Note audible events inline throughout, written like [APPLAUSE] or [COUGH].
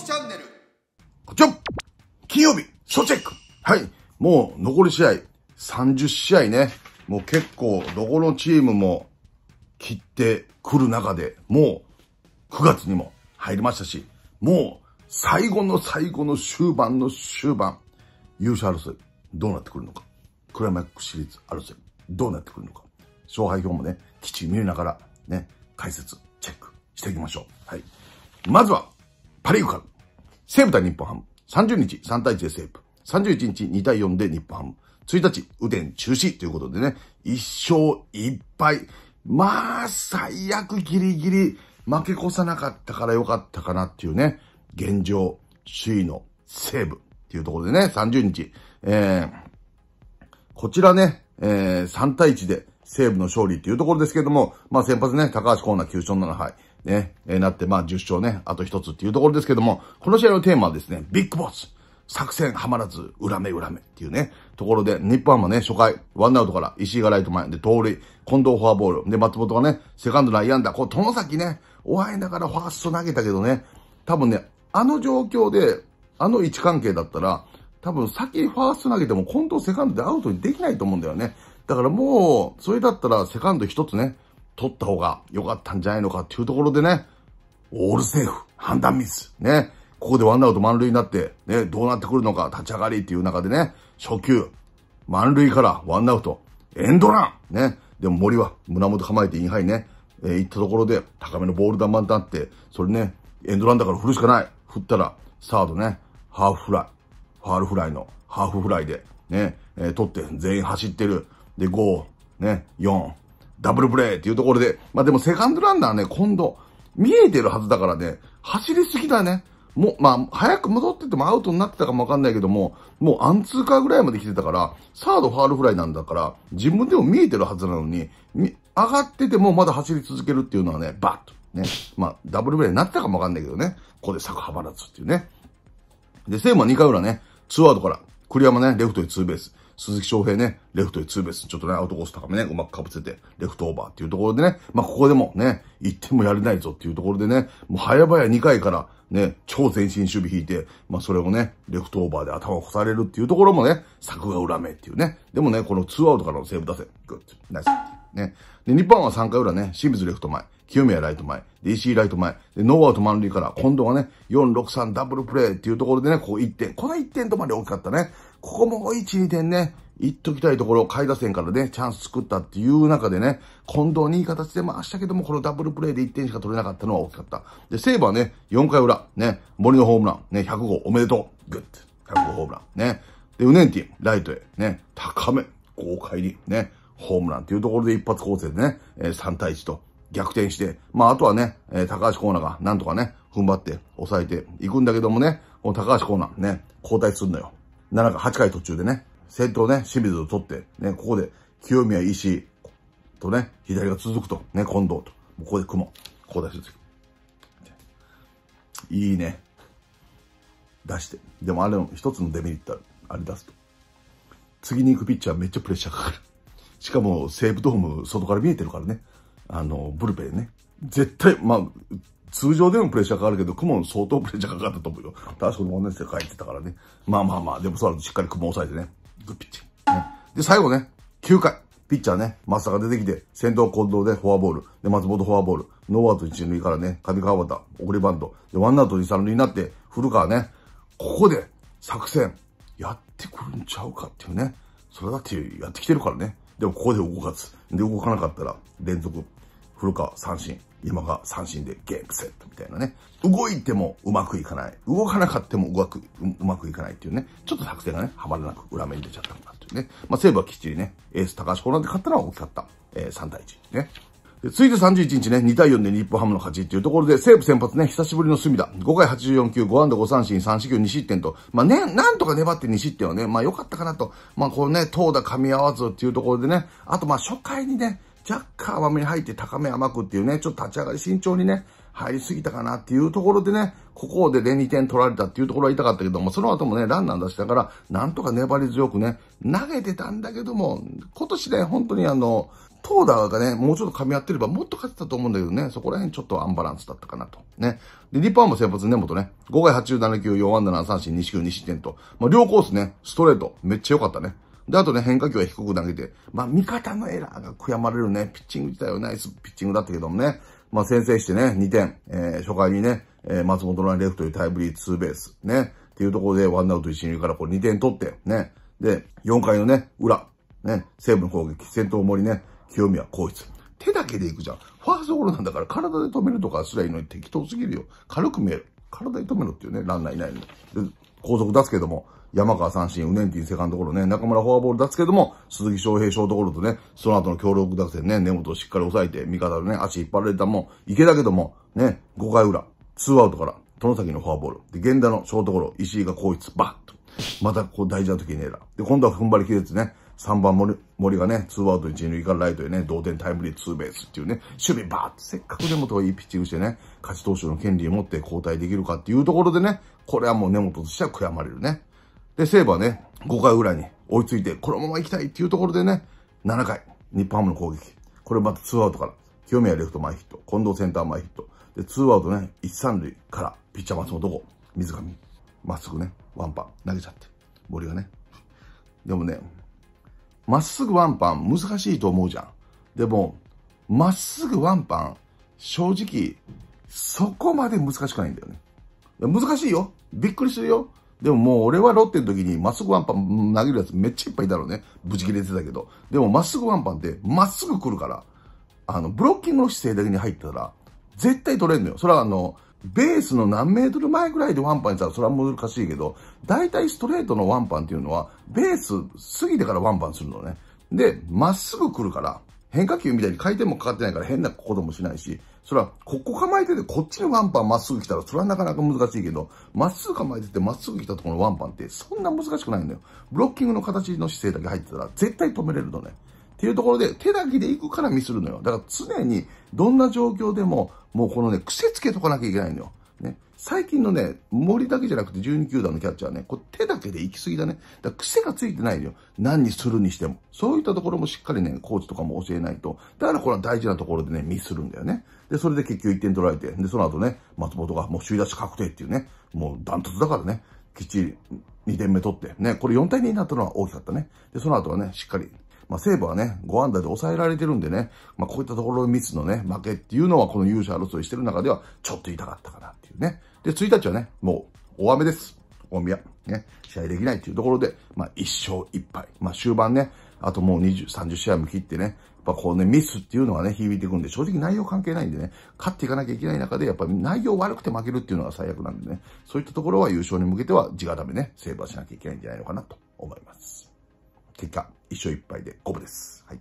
キチャンネル。こちょ金曜日、初チェックはい。もう残り試合、30試合ね。もう結構、どこのチームも切ってくる中で、もう9月にも入りましたし、もう最後の最後の終盤の終盤、優勝争い、どうなってくるのか。クライマックスシリーズ争い、どうなってくるのか。勝敗表もね、きっちり見ながら、ね、解説、チェックしていきましょう。はい。まずは、パリーグから西武対日本ハム。30日3対1で西武。31日2対4で日本ハム。1日、雨天中止ということでね、1勝1敗。まあ、最悪ギリギリ負け越さなかったからよかったかなっていうね、現状、首位の西武っていうところでね、30日、えー、こちらね、えー、3対1で西武の勝利っていうところですけども、まあ先発ね、高橋コーナー9勝7敗。ね、えー、なって、まあ10勝ね、あと1つっていうところですけども、この試合のテーマはですね、ビッグボス作戦はまらず、裏目裏目っていうね、ところで、日本はね、初回、ワンアウトから、石井がライト前、で、盗塁、近藤フォアボール、で、松本がね、セカンド内ンダー、こう、殿崎ね、お会いながらファースト投げたけどね、多分ね、あの状況で、あの位置関係だったら、多分先ファースト投げても、近藤セカンドでアウトにできないと思うんだよね。だからもう、それだったら、セカンド一つね、取った方が良かったんじゃないのかっていうところでね、オールセーフ、判断ミス、ね。ここでワンアウト満塁になって、ね、どうなってくるのか、立ち上がりっていう中でね、初球、満塁からワンアウト、エンドランね。でも森は胸元構えてインハイね、えー、行ったところで高めのボール球になって、それね、エンドランだから振るしかない。振ったら、サードね、ハーフフライ、ファールフライのハーフフライで、ね、えー、取って全員走ってる。で、5、ね、4、ダブルプレーっていうところで、まあでもセカンドランナーね、今度、見えてるはずだからね、走りすぎだね。もう、まあ、早く戻っててもアウトになってたかもわかんないけども、もうアンツーカーぐらいまで来てたから、サードファールフライなんだから、自分でも見えてるはずなのに、上がっててもまだ走り続けるっていうのはね、バッと。ね。まあ、ダブルプレーになってたかもわかんないけどね。ここで作ばらつっていうね。で、セーマ2回裏ね、ツーアウトから、栗山ね、レフトにツーベース。鈴木翔平ね、レフトへツーベース、ちょっとね、アウトコース高めね、うまく被せて、レフトオーバーっていうところでね、まあ、ここでもね、1点もやれないぞっていうところでね、もう早々2回から、ね、超前進守備引いて、まあ、それをね、レフトオーバーで頭を越されるっていうところもね、作が裏目っていうね。でもね、この2アウトからのセーブ打線、グッ、ナイス。ね。で、日本は3回裏ね、清水レフト前、清宮ライト前、DC ライト前、で、ノーアウト満塁から、今度はね、4、6、3ダブルプレーっていうところでね、こう1点、この1点とまで大きかったね。ここも一、1、2点ね、言っときたいところ、下位打線からね、チャンス作ったっていう中でね、近藤にいい形で回したけども、このダブルプレイで1点しか取れなかったのは大きかった。で、セーバはね、4回裏、ね、森のホームラン、ね、100号おめでとう、グッ、100号ホームラン、ね。で、ウネンティライトへ、ね、高め、豪快に、ね、ホームランっていうところで一発構成でね、えー、3対1と逆転して、まあ、あとはね、えー、高橋コーナーがなんとかね、踏ん張って抑えていくんだけどもね、この高橋コーナーね、交代するのよ。7回、8回途中でね、先頭ね、清水を取って、ね、ここで清宮、石とね、左が続くと、ね、近藤と。ここで雲。ここ出して。いいね。出して。でもあれの一つのデメリットある。あれ出すと。次に行くピッチャーめっちゃプレッシャーかかる。しかも西武ドーム外から見えてるからね。あの、ブルペンね。絶対、まあ、通常でもプレッシャーかかるけど、雲の相当プレッシャーかかったと思うよ。確かに同じ世界ってたからね。まあまあまあ、でもそうだとしっかり雲を抑えてね。グッピッチ、ね。で、最後ね、9回。ピッチャーね、松坂出てきて、先頭近藤でフォアボール。で、松本フォアボール。ノーアウト一塁からね、上川端、送りバント。で、ワンアウト二三塁になって、古川ね、ここで作戦、やってくるんちゃうかっていうね。それだってやってきてるからね。でもここで動かず。で、動かなかったら連続古川三振、今川三振でゲームセットみたいなね。動いてもうまくいかない。動かなかったもうまく、うまくいかないっていうね。ちょっと作戦がね、はまらなく裏目に出ちゃったかなっていうね。まあ、西武はきっちりね、エース高橋コーナーで勝ったのは大きかった。えー、3対1ね。で、続いて31日ね、2対4で日本ハムの勝ちっていうところで、西武先発ね、久しぶりの隅田。5回84球、5安打5三振、3四球2失点と。まあね、なんとか粘って2失点はね、まあ良かったかなと。まあこのね、投打噛み合わずっていうところでね、あとまあ初回にね、若干甘めに入って高め甘くっていうね、ちょっと立ち上がり慎重にね、入りすぎたかなっていうところでね、ここでで2点取られたっていうところは痛かったけども、その後もね、ランナー出したから、なんとか粘り強くね、投げてたんだけども、今年ね、本当にあの、投打がね、もうちょっと噛み合ってればもっと勝てたと思うんだけどね、そこら辺ちょっとアンバランスだったかなと。ね。で、日本も先発根本ね、5回87球、4安打7三振、2四球2失点と、まあ、両コースね、ストレート、めっちゃ良かったね。で、あとね、変化球は低く投げて、まあ、味方のエラーが悔やまれるね、ピッチング自体はナイスピッチングだったけどもね、まあ、先制してね、2点、えー、初回にね、えー、松本のレフトいタイムリーツーベース、ね、っていうところで、ワンアウト一塁からこう2点取って、ね、で、4回のね、裏、ね、西武の攻撃、先頭森ね、清宮高一。手だけで行くじゃん。ファーストゴロなんだから体で止めるとかすらいいのに適当すぎるよ。軽く見える。体で止めろっていうね、ランナーいないのに。高速出すけども、山川三振、うねんてィセカンドゴロね、中村フォアボール出すけども、鈴木翔平ショートゴロとね、その後の強力打線ね、根元をしっかり抑えて、味方のね、足引っ張られたもん、池だけども、ね、5回裏、2アウトから、殿崎のフォアボール。で、源田のショートゴロ、石井がいつ、バッと。また、こう大事な時にエラー。で、今度は踏ん張り切れずね、3番森森がね、2アウト1塁からライトでね、同点タイムリーツーベースっていうね、守備バーっと、せっかく根本がいいピッチングしてね、勝ち投手の権利を持って交代できるかっていうところでね、これはもう根本としては悔やまれるね。で、セーバはね、5回ぐらいに追いついて、このまま行きたいっていうところでね、7回、日本ハムの攻撃。これまた2アウトから、清宮レフト前ヒット、近藤センター前ヒット。で、2アウトね、1、3塁から、ピッチャー松本こ水上、まっすぐね、ワンパン投げちゃって、森がね。でもね、まっすぐワンパン難しいと思うじゃん。でも、まっすぐワンパン、正直、そこまで難しくないんだよね。難しいよ。びっくりするよ。でももう俺はロッテの時にまっすぐワンパン投げるやつめっちゃいっぱいいたのね。ブチ切れてたけど。でもまっすぐワンパンってまっすぐ来るから、あの、ブロッキングの姿勢だけに入ったら、絶対取れんのよ。それはあの、ベースの何メートル前ぐらいでワンパンにしたらそれは難しいけど、大体ストレートのワンパンっていうのは、ベース過ぎてからワンパンするのね。で、まっすぐ来るから、変化球みたいに回転もかかってないから変なこともしないし、そら、ここ構えててこっちのワンパンまっすぐ来たら、それはなかなか難しいけど、まっすぐ構えててまっすぐ来たところのワンパンってそんな難しくないんだよ。ブロッキングの形の姿勢だけ入ってたら絶対止めれるのね。っていうところで、手だけで行くからミスるのよ。だから常にどんな状況でも、もうこのね、癖つけとかなきゃいけないのよ。最近のね、森だけじゃなくて12球団のキャッチャーね、こう手だけで行き過ぎだね。だ癖がついてないよ。何にするにしても。そういったところもしっかりね、コーチとかも教えないと。だからこれは大事なところでね、ミスするんだよね。で、それで結局1点取られて、で、その後ね、松本がもう首位出し確定っていうね、もうダントツだからね、きっちり2点目取って、ね、これ4対2になったのは大きかったね。で、その後はね、しっかりまあ、西武はね、5安打で抑えられてるんでね、まあ、こういったところのミスのね、負けっていうのは、この勇者争いしてる中では、ちょっと痛かったかなっていうね。で、1日はね、もう大雨です。大宮。ね、試合できないっていうところで、まあ、1勝1敗。まあ、終盤ね、あともう20、30試合も切ってね、やっぱこうね、ミスっていうのがね、響いてくんで、正直内容関係ないんでね、勝っていかなきゃいけない中で、やっぱり内容悪くて負けるっていうのが最悪なんでね、そういったところは優勝に向けては、自我ダメね、セーブはしなきゃいけないんじゃないのかなと思います。結果、1勝1敗で5分です。はい。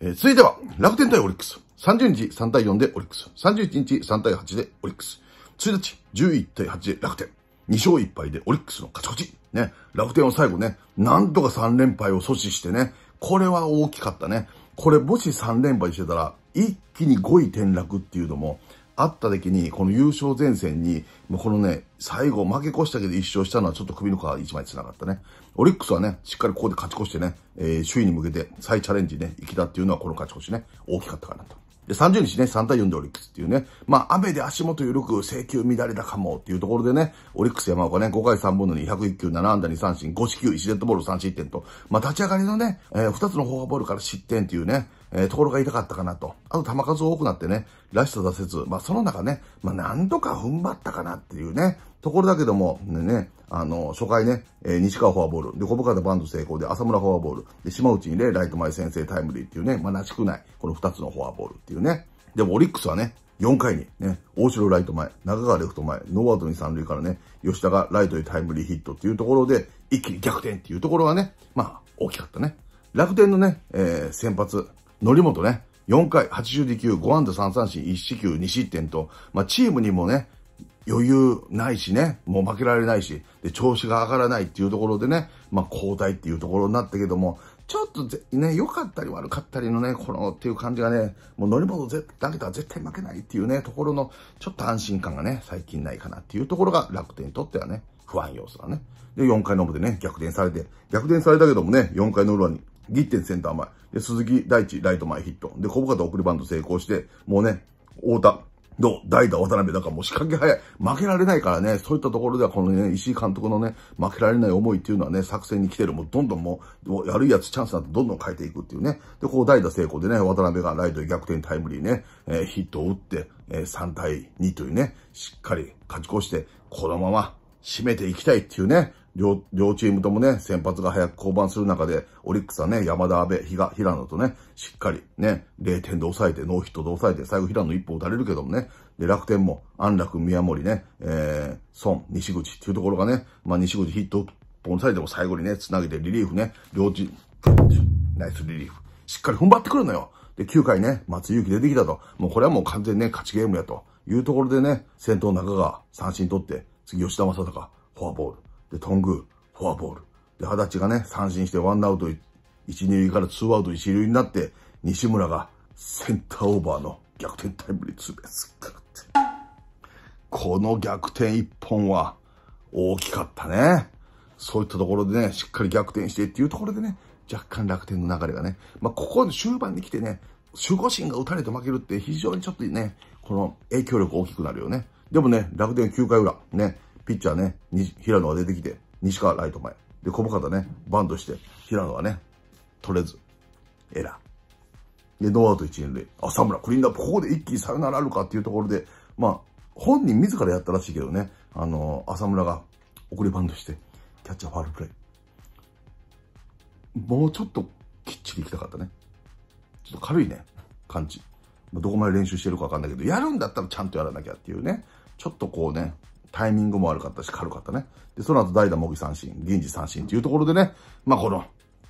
えー、続いては、楽天対オリックス。30日3対4でオリックス。31日3対8でオリックス。1日、11.8で楽天。2勝1敗でオリックスの勝ち越し。ね。楽天を最後ね、なんとか3連敗を阻止してね。これは大きかったね。これもし3連敗してたら、一気に5位転落っていうのも、あった時に、この優勝前線に、このね、最後負け越したけど一勝したのはちょっと首の皮一枚繋がったね。オリックスはね、しっかりここで勝ち越してね、えー、首位に向けて再チャレンジね、行きたっていうのはこの勝ち越しね、大きかったかなと。で、30日ね、3対4でオリックスっていうね、まあ、雨で足元緩く、制球乱れたかもっていうところでね、オリックス山岡ね、5回3分の2、101球、7安打2三振、5四球、1デッドボール3失点と、まあ、立ち上がりのね、えー、2つのフォアボールから失点っていうね、えー、ところが痛かったかなと。あと球数多くなってね、らしさせず、まあ、その中ね、まあ、何度か踏ん張ったかなっていうね、ところだけども、ねあの、初回ね、えー、西川フォアボール、で、小深田バント成功で、浅村フォアボール、で、島内にね、ライト前先制タイムリーっていうね、まあ、らしくない、この二つのフォアボールっていうね。でも、オリックスはね、4回にね、大城ライト前、中川レフト前、ノーアウトに三塁からね、吉田がライトにタイムリーヒットっていうところで、一気に逆転っていうところがね、まあ、大きかったね。楽天のね、えー、先発、則本ね、4回、82球、5安打3三振、1四球、2失点と、まあ、チームにもね、余裕ないしね、もう負けられないし、で、調子が上がらないっていうところでね、まあ、交代っていうところになったけども、ちょっとぜ、ね、良かったり悪かったりのね、このっていう感じがね、もう乗り物ぜだけでは絶対負けないっていうね、ところの、ちょっと安心感がね、最近ないかなっていうところが楽天にとってはね、不安要素だね。で、4回のでね、逆転されて、逆転されたけどもね、4回の裏にギッテンセンター前。で、鈴木大地、ライト前ヒット。で、小深田送りバント成功して、もうね、太田、どう代打渡辺だからもう仕掛け早い。負けられないからね、そういったところではこのね、石井監督のね、負けられない思いっていうのはね、作戦に来てる。もうどんどんもう、悪いやつチャンスなんてどんどん変えていくっていうね。で、こう代打成功でね、渡辺がライトで逆転タイムリーね、えー、ヒットを打って、えー、3対2というね、しっかり勝ち越して、このまま締めていきたいっていうね、両、両チームともね、先発が早く降板する中で、オリックスはね、山田、安部、比嘉、平野とね、しっかりね、0点で抑えて、ノーヒットで抑えて、最後平野一歩打たれるけどもね、で、楽天も、安楽、宮森ね、えー、孫、西口っていうところがね、まあ、西口ヒットポンさえても最後にね、繋げてリリーフね、両チーム、ナイスリリーフ。しっかり踏ん張ってくるのよ。で、9回ね、松勇気出てきたと。もうこれはもう完全にね、勝ちゲームやと。いうところでね、先頭中川、三振取って、次吉田正尚、フォアボール。で、トング、フォアボール。で、十歳がね、三振してワンアウト一、二塁からツーアウト一塁になって、西村がセンターオーバーの逆転タイムリーツーベースからって。この逆転一本は大きかったね。そういったところでね、しっかり逆転してっていうところでね、若干楽天の流れがね、まあ、ここで終盤に来てね、守護神が打たれて負けるって非常にちょっとね、この影響力大きくなるよね。でもね、楽天9回裏、ね、ピッチャーね、平野が出てきて、西川ライト前。で、小深田ね、バンドして、平野がね、取れず、エラー。で、ノーアウト1、2塁。浅村、クリーンナップ、ここで一気にサヨナラあるかっていうところで、まあ、本人自らやったらしいけどね、あの、浅村が送りバンドして、キャッチャーファールプレイ。もうちょっときっちり行きたかったね。ちょっと軽いね、感じ。どこまで練習してるかわかんないけど、やるんだったらちゃんとやらなきゃっていうね、ちょっとこうね、タイミングも悪かったし、軽かったね。で、その後代打、茂木三振、銀次三振っていうところでね、まあ、この、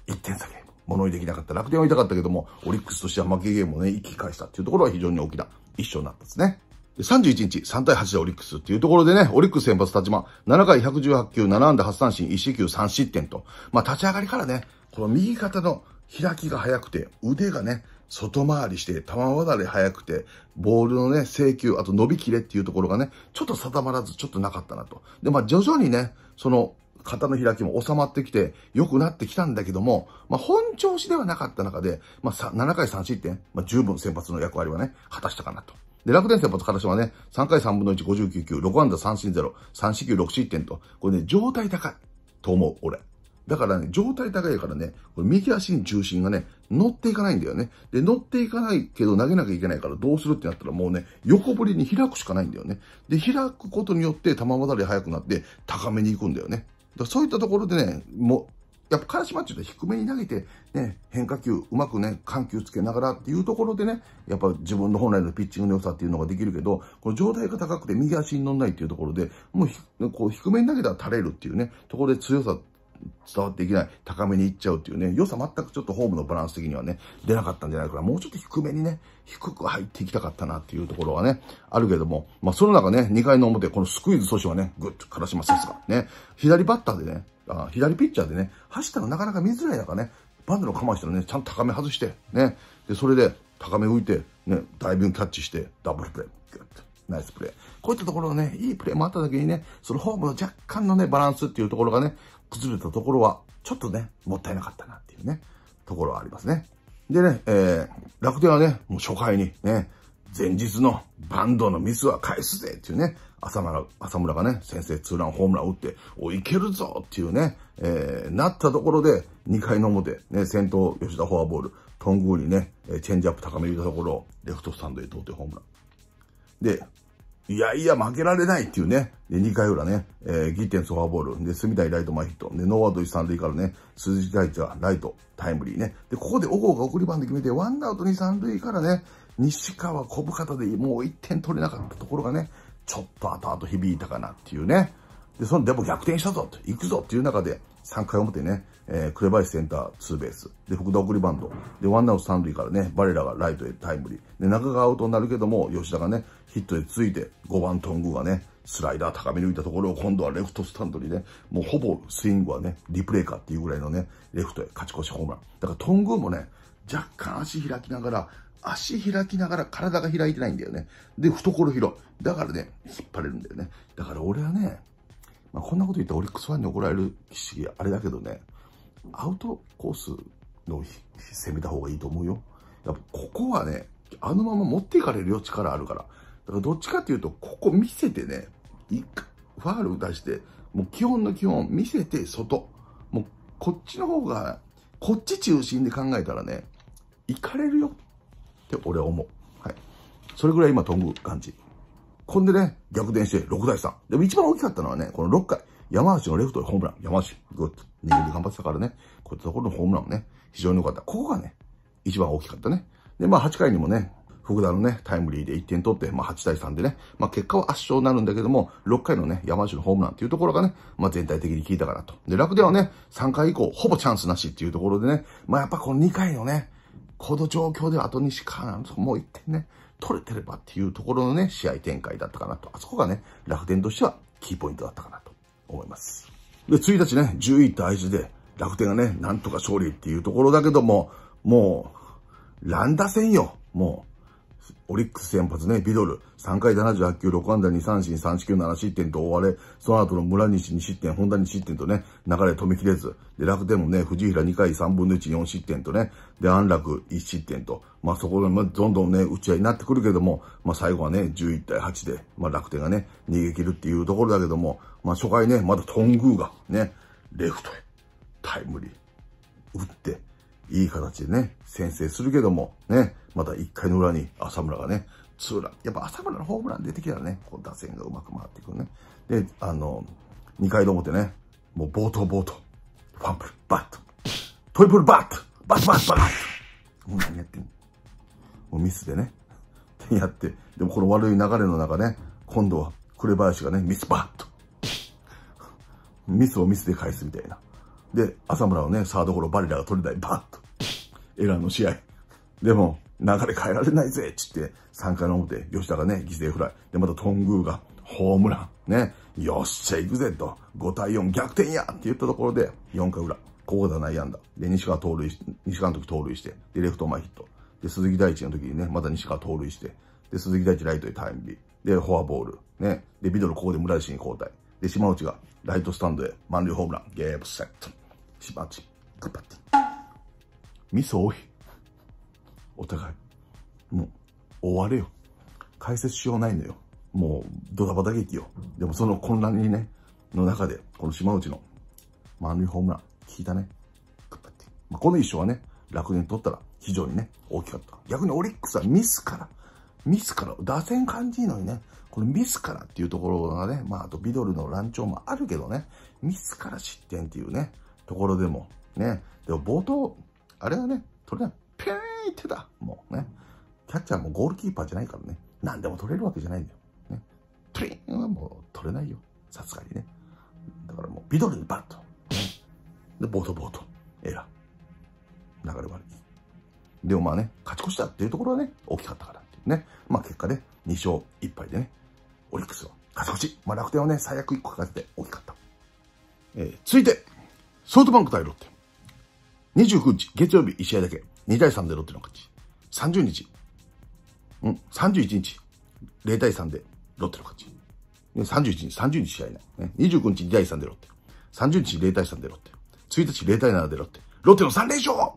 1点差ゲーム、物にできなかった。楽天は痛かったけども、オリックスとしては負けゲームをね、一気返したっていうところは非常に大きな一勝になったんですね。で、31日、3対8でオリックスっていうところでね、オリックス先発立ち間、7回118球、7安打8三振、1四球3失点と、まあ、立ち上がりからね、この右肩の開きが早くて、腕がね、外回りして、球離れ早くて、ボールのね、請求、あと伸びきれっていうところがね、ちょっと定まらず、ちょっとなかったなと。で、まあ徐々にね、その、肩の開きも収まってきて、良くなってきたんだけども、まあ本調子ではなかった中で、まあ7回3失点、まあ十分先発の役割はね、果たしたかなと。で、楽天先発からしはね、3回3分の1、59球、6安打三振0、3四球6失点と、これね、状態高いと思う、俺。だからね、状態高いからね、これ右足に重心がね、乗っていかないんだよね。で、乗っていかないけど投げなきゃいけないからどうするってなったらもうね、横振りに開くしかないんだよね。で、開くことによって球渡り速くなって高めに行くんだよね。だそういったところでね、もう、やっぱからしまっていうと低めに投げて、ね、変化球、うまくね、緩急つけながらっていうところでね、やっぱ自分の本来のピッチングの良さっていうのができるけど、この状態が高くて右足に乗んないっていうところで、もうこう低めに投げたら垂れるっていうね、ところで強さ伝わっていけない、高めにいっちゃうっていうね、良さ全くちょっとホームのバランス的にはね、出なかったんじゃないかな。もうちょっと低めにね、低く入っていきたかったなっていうところはね、あるけども、まあその中ね、2回の表、このスクイズ阻止はね、ぐっとからしまさすが。ね、左バッターでね、あ左ピッチャーでね、走ったのなかなか見づらい中ね、バンドの構えしたらね、ちゃんと高め外して、ね、で、それで高め浮いて、ね、だいぶキャッチして、ダブルプレー、グッと。ナイスプレー。こういったところのね、いいプレーもあっただけにね、そのホームの若干のね、バランスっていうところがね、崩れたところは、ちょっとね、もったいなかったなっていうね、ところはありますね。でね、えー、楽天はね、もう初回にね、前日のバンドのミスは返すぜっていうね、浅村浅村がね、先生ツーランホームラン打って、お、いけるぞっていうね、えー、なったところで、2回の表、ね、先頭吉田フォアボール、トングーにね、チェンジアップ高め入れたところ、レフトスタンドへ通ってホームラン。で、いやいや、負けられないっていうね。で、2回裏ね、えー、ギッテンソファーボール、で、隅田ライト前ヒット、で、ノーアウト1、3塁からね、鈴木大地はライト、タイムリーね。で、ここで小郷が送りバンで決めて、ワンアウト2、3塁からね、西川小深田でもう1点取れなかったところがね、ちょっと後々響いたかなっていうね。で、その、でも逆転したぞと、行くぞっていう中で、3回表ね、えー、紅林センターツーベース。で、福田送りバンド。で、ワンアウト三塁からね、バレラがライトへタイムリー。で、中がアウトになるけども、吉田がね、ヒットでついて、5番トングがね、スライダー高め抜いたところを今度はレフトスタンドにね、もうほぼスイングはね、リプレイかっていうぐらいのね、レフトへ勝ち越しホームラン。だからトングもね、若干足開きながら、足開きながら体が開いてないんだよね。で、懐広い。だからね、引っ張れるんだよね。だから俺はね、まあ、こんなこと言ったらオリックスファンに怒られるし、あれだけどね、アウトコースの攻めた方がいいと思うよ。やっぱここはね、あのまま持っていかれるよ、力あるから。だからどっちかっていうと、ここ見せてね、ファール出して、もう基本の基本、見せて外。もうこっちの方が、こっち中心で考えたらね、行かれるよって俺は思う。はい。それぐらい今飛ぶ感じ。こんでね、逆転して6対3。でも一番大きかったのはね、この6回。山橋のレフトでホームラン。山橋、グッと逃げ頑張ってたからね、こういったところのホームランね、非常に良かった。ここがね、一番大きかったね。で、まあ8回にもね、福田のね、タイムリーで1点取って、まあ8対3でね、まあ結果は圧勝になるんだけども、6回のね、山内のホームランっていうところがね、まあ全体的に効いたかなと。で、楽ではね、3回以降、ほぼチャンスなしっていうところでね、まあやっぱこの2回のね、この状況ではあと2しか、もう1点ね、取れてればっていうところのね、試合展開だったかなと。あそこがね、楽天としてはキーポイントだったかなと思います。で、1日ね、1 0位対1で、楽天がね、なんとか勝利っていうところだけども、もう、乱打戦よ。もう、オリックス先発ね、ビドル。3回78球、6安打2三振、3四球7失点と追われ、その後の村西2失点、本田2失点とね、流れ止めきれず。で、楽天もね、藤平2回3分の1、4失点とね、で、安楽1失点と。まあ、そこで、まあ、どんどんね、打ち合いになってくるけども、まあ、最後はね、11対8で、まあ、楽天がね、逃げ切るっていうところだけども、まあ、初回ね、まだ頓宮がね、レフトへ、タイムリー、打って、いい形でね、先制するけども、ね、また1回の裏に浅村がね、ツーラン。やっぱ浅村のホームラン出てきたらね、こう打線がうまく回ってくるね。で、あの、2回とってね、もう冒頭冒頭、ファンプル、バット、トリプルバット、バットバットバット。もう何やってんのもうミスでね、ってやって、でもこの悪い流れの中ね、今度は紅林がね、ミスバット。ミスをミスで返すみたいな。で、浅村をね、サードゴロバレラが取れない、バッと。エラーの試合。でも、流れ変えられないぜつって、3回の表、吉田がね、犠牲フライ。で、また頓宮がホームラン。ね。よっしゃ、行くぜと。5対4逆転やって言ったところで、4回裏。ここが内野安打。で、西川盗塁し、西川の時盗塁して、で、レフト前ヒット。で、鈴木大地の時にね、また西川盗塁して、で、鈴木大地ライトへタイムリー。で、フォアボール。ね。で、ビドルここで村石に交代。で、島内がライトスタンドへ満塁ホームラン。ゲームセット。ッパッティミス多いお互いもう終われよ解説しようないのよもうドタバタ劇よでもその混乱にねの中でこの島内の満塁ホームラン聞いたねグッパッティ、まあ、この一勝はね楽天取ったら非常にね大きかった逆にオリックスはミスからミスから打線感じいいのにねこのミスからっていうところがね、まあ、あとビドルの乱調もあるけどね、ミスから失点っていうね、ところでも、ね、でも冒頭、あれはね、取れない。ピーンってだもうね、キャッチャーもゴールキーパーじゃないからね、何でも取れるわけじゃないんだよ。ね、トリーンはもう取れないよ。さすがにね。だからもう、ビドルにバッと。で、ボートボート。エラー。流れ悪い。でもまあね、勝ち越したっていうところはね、大きかったからっていうね。まあ結果ね、2勝1敗でね、オリックスは勝ち越し。まあ楽天はね、最悪1個勝ちで大きかった。えー、続いてソフトバンク対ロッテ。29日、月曜日1試合だけ。2対3でロッテの勝ち。30日、うん、31日、0対3でロッテの勝ち。ね、31日、30日試合ね。ね、29日2対3でロッテ。30日0対3でロッテ。1日0対7でロッテ。ロッテの3連勝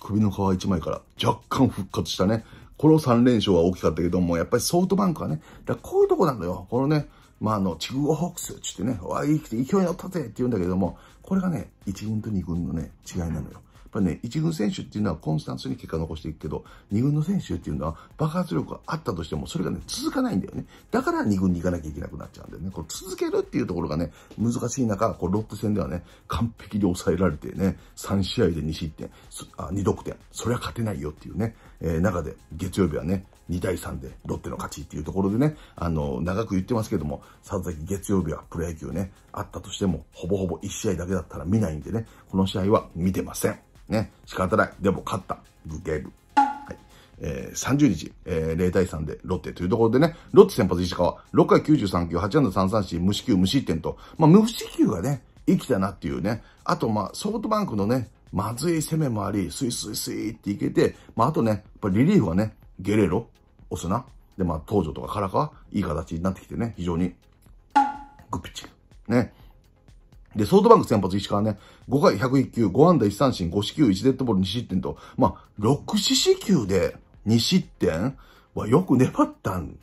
首の皮1枚から若干復活したね。この3連勝は大きかったけども、やっぱりソフトバンクはね、だこういうとこなんだよ。このね、まあ、あの、チグオホークスっ言ってね、わあ、生きて勢いの乗ったぜって言うんだけども、これがね、1軍と2軍のね、違いなのよ。やっぱりね、1軍選手っていうのはコンスタンスに結果残していくけど、2軍の選手っていうのは爆発力があったとしても、それがね、続かないんだよね。だから2軍に行かなきゃいけなくなっちゃうんだよね。こ続けるっていうところがね、難しい中、こロッテ戦ではね、完璧に抑えられてね、3試合で2失点、あ2得点、それは勝てないよっていうね、えー、中で、月曜日はね、2対3でロッテの勝ちっていうところでね、あの、長く言ってますけども、佐々木月曜日はプロ野球ね、あったとしても、ほぼほぼ1試合だけだったら見ないんでね、この試合は見てません。ね、仕方ない。でも勝った。グゲーム。はい。えー、30日、えー、0対3でロッテというところでね、ロッテ先発石川、6回93球、8安打3三振、無四球無失点と、まあ、無四球がね、生きたなっていうね、あとまあ、ソフトバンクのね、まずい攻めもあり、スイスイスイっていけて、まあ、あとね、やっぱリリーフはね、ゲレロ、オスナ、で、まあ、東条とかカラカ、いい形になってきてね、非常に、グッピッチね。で、ソフトバンク先発石川ね、5回101球、5安打1三振、5四球、1デッドボール2失点と、まあ、6四死球で2失点はよく粘ったん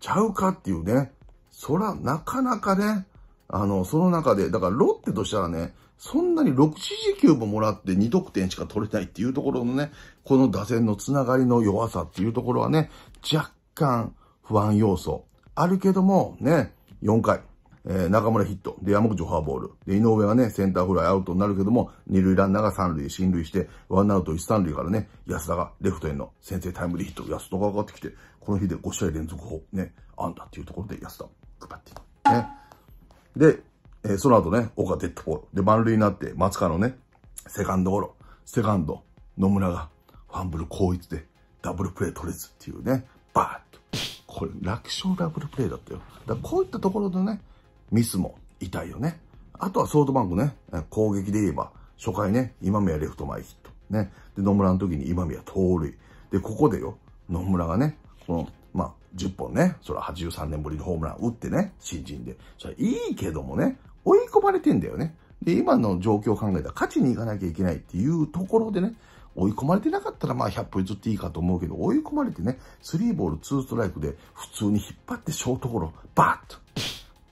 ちゃうかっていうね。そら、なかなかね、あの、その中で、だからロッテとしたらね、そんなに6四時球ももらって2得点しか取れないっていうところのね、この打線のつながりの弱さっていうところはね、若干不安要素あるけども、ね、4回、えー、中村ヒット、で、山口フォアボール、で、井上がね、センターフライアウトになるけども、二塁ランナーが三塁、進塁して、ワンアウト一三塁からね、安田がレフトへの先制タイムリーヒット、安田が上がってきて、この日で5試合連続をね、あんだっていうところで安田、配って、ね。で、えー、その後ね、岡デッドボール。で、満塁になって、松川のね、セカンドゴロ、セカンド、野村が、ファンブル高一で、ダブルプレー取れずっていうね、バーッと。これ、楽勝ダブルプレーだったよ。だこういったところでね、ミスも痛いよね。あとはソフトバンクね、攻撃で言えば、初回ね、今宮レフト前ヒット。ね。で、野村の時に今宮盗塁。で、ここでよ、野村がね、この、まあ、10本ね、それは83年ぶりのホームラン打ってね、新人で。それいいけどもね、追い込まれてんだよね。で、今の状況を考えたら勝ちに行かなきゃいけないっていうところでね、追い込まれてなかったらまあ100歩譲っていいかと思うけど、追い込まれてね、3ボール2ストライクで普通に引っ張ってショートゴロ、バーッと。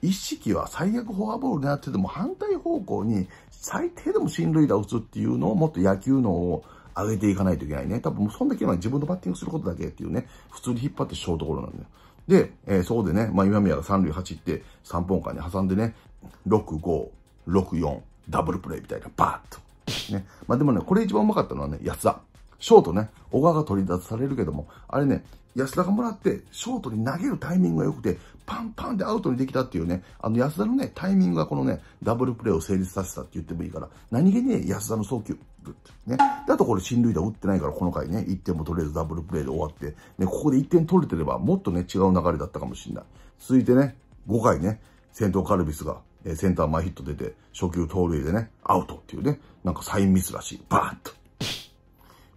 一式は最悪フォアボールになってても反対方向に最低でも進塁打を打つっていうのをもっと野球のを上げていかないといけないね。多分そんだけ自分のバッティングすることだけっていうね、普通に引っ張ってショートゴロなんだよ。で、えー、そこでね、まあ今宮が三塁走って3本間に挟んでね、6564ダブルプレイみたいなバーッと。ね。まあでもね、これ一番うまかったのはね、安田。ショートね、小川が取り出されるけども、あれね、安田がもらって、ショートに投げるタイミングが良くて、パンパンでアウトにできたっていうね、あの安田のね、タイミングがこのね、ダブルプレーを成立させたって言ってもいいから、何気に安田の送球、ね。だとこれ進塁打打ってないから、この回ね、1点も取れずダブルプレーで終わって、ね、ここで1点取れてれば、もっとね、違う流れだったかもしれない。続いてね、5回ね、先頭カルビスがえセンター前ヒット出て、初球盗塁でね、アウトっていうね、なんかサインミスらしい。バーンと。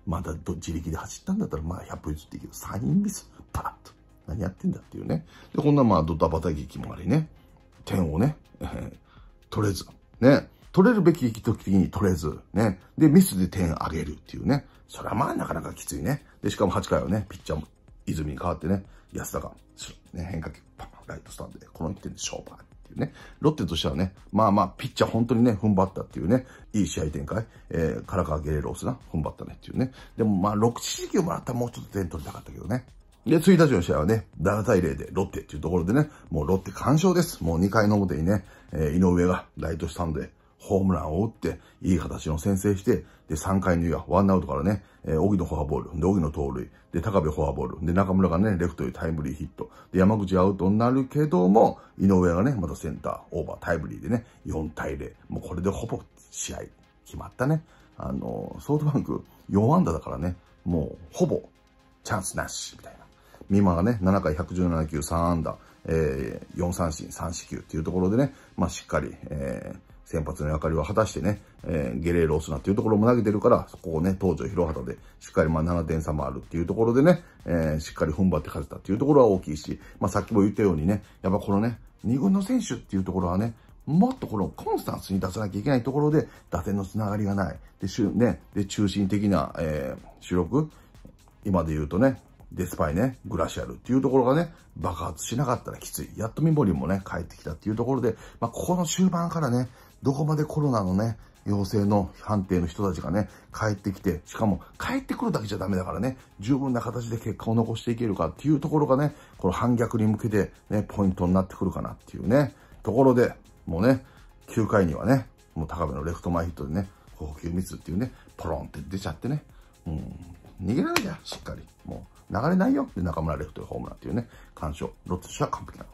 まだ自力で走ったんだったら、まあ100歩譲っていいけど、サインミス、バーンと。何やってんだっていうね。で、こんなまあドタバタ劇もありね、点をね、え [LAUGHS] 取れず、ね、取れるべき時に取れず、ね、で、ミスで点上げるっていうね。それはまあなかなかきついね。で、しかも8回はね、ピッチャーも泉に代わってね、安田が、ね、変化球、パン、ライトスタンドで、この1点で勝負。いうね。ロッテとしてはね、まあまあ、ピッチャー本当にね、踏ん張ったっていうね、いい試合展開、えー、からかゲレースな、踏ん張ったねっていうね。でもまあ、6、7をもらったらもうちょっと点取りたかったけどね。で、1日の試合はね、7対0でロッテっていうところでね、もうロッテ完勝です。もう2回の表にね、えー、井上がライトスタンドでホームランを打って、いい形の先制して、で、3回のはワンアウトからね、えー、荻野フォアボール、で、荻野盗塁、で、高部フォアボール、で、中村がね、レフトへタイムリーヒット、で、山口アウトになるけども、井上がね、またセンター、オーバー、タイムリーでね、4対0。もうこれでほぼ試合、決まったね。あの、ソフトバンク、4安打だからね、もう、ほぼ、チャンスなし、みたいな。美馬がね、7回117球3安打、えー、4三振、3四球っていうところでね、まあ、しっかり、えー、先発の役割を果たしてね、えー、ゲレーロ・オスナっていうところも投げてるから、そこをね、東条広畑で、しっかりまあ7点差もあるっていうところでね、えー、しっかり踏ん張って勝てたっていうところは大きいし、まあさっきも言ったようにね、やっぱこのね、2軍の選手っていうところはね、もっとこのコンスタンスに出さなきゃいけないところで、打点のつながりがない。で、しゅね、で中心的な、えー、主力、今で言うとね、デスパイね、グラシアルっていうところがね、爆発しなかったらきつい。やっとミモリンもね、帰ってきたっていうところで、まあ、ここの終盤からね、どこまでコロナのね、陽性の判定の人たちがね、帰ってきて、しかも帰ってくるだけじゃダメだからね、十分な形で結果を残していけるかっていうところがね、この反逆に向けてね、ポイントになってくるかなっていうね、ところで、もうね、9回にはね、もう高めのレフト前ヒットでね、補給ミスっていうね、ポロンって出ちゃってね、うん、逃げられなじゃん、しっかり。もう、流れないよって中村レフトホームランっていうね、干渉、ロッツ氏は完璧なの。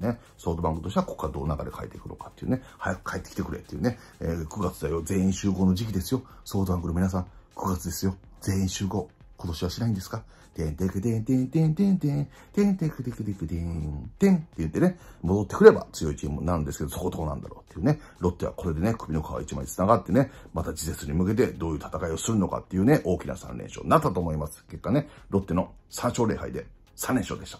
ね、ソフトバンクとしてはここからどう流れ変えていくのかっていうね、早く帰ってきてくれっていうね、えー、9月だよ、全員集合の時期ですよ。ソフトバンクの皆さん、9月ですよ。全員集合。今年はしないんですかてんてくてんてんてんてんてん、てんてくてくてくてん、てんって言ってね、戻ってくれば強いチームなんですけど、そこどうなんだろうっていうね、ロッテはこれでね、首の皮一枚繋がってね、また次節に向けてどういう戦いをするのかっていうね、大きな3連勝になったと思います。結果ね、ロッテの3勝0敗で3連勝でした。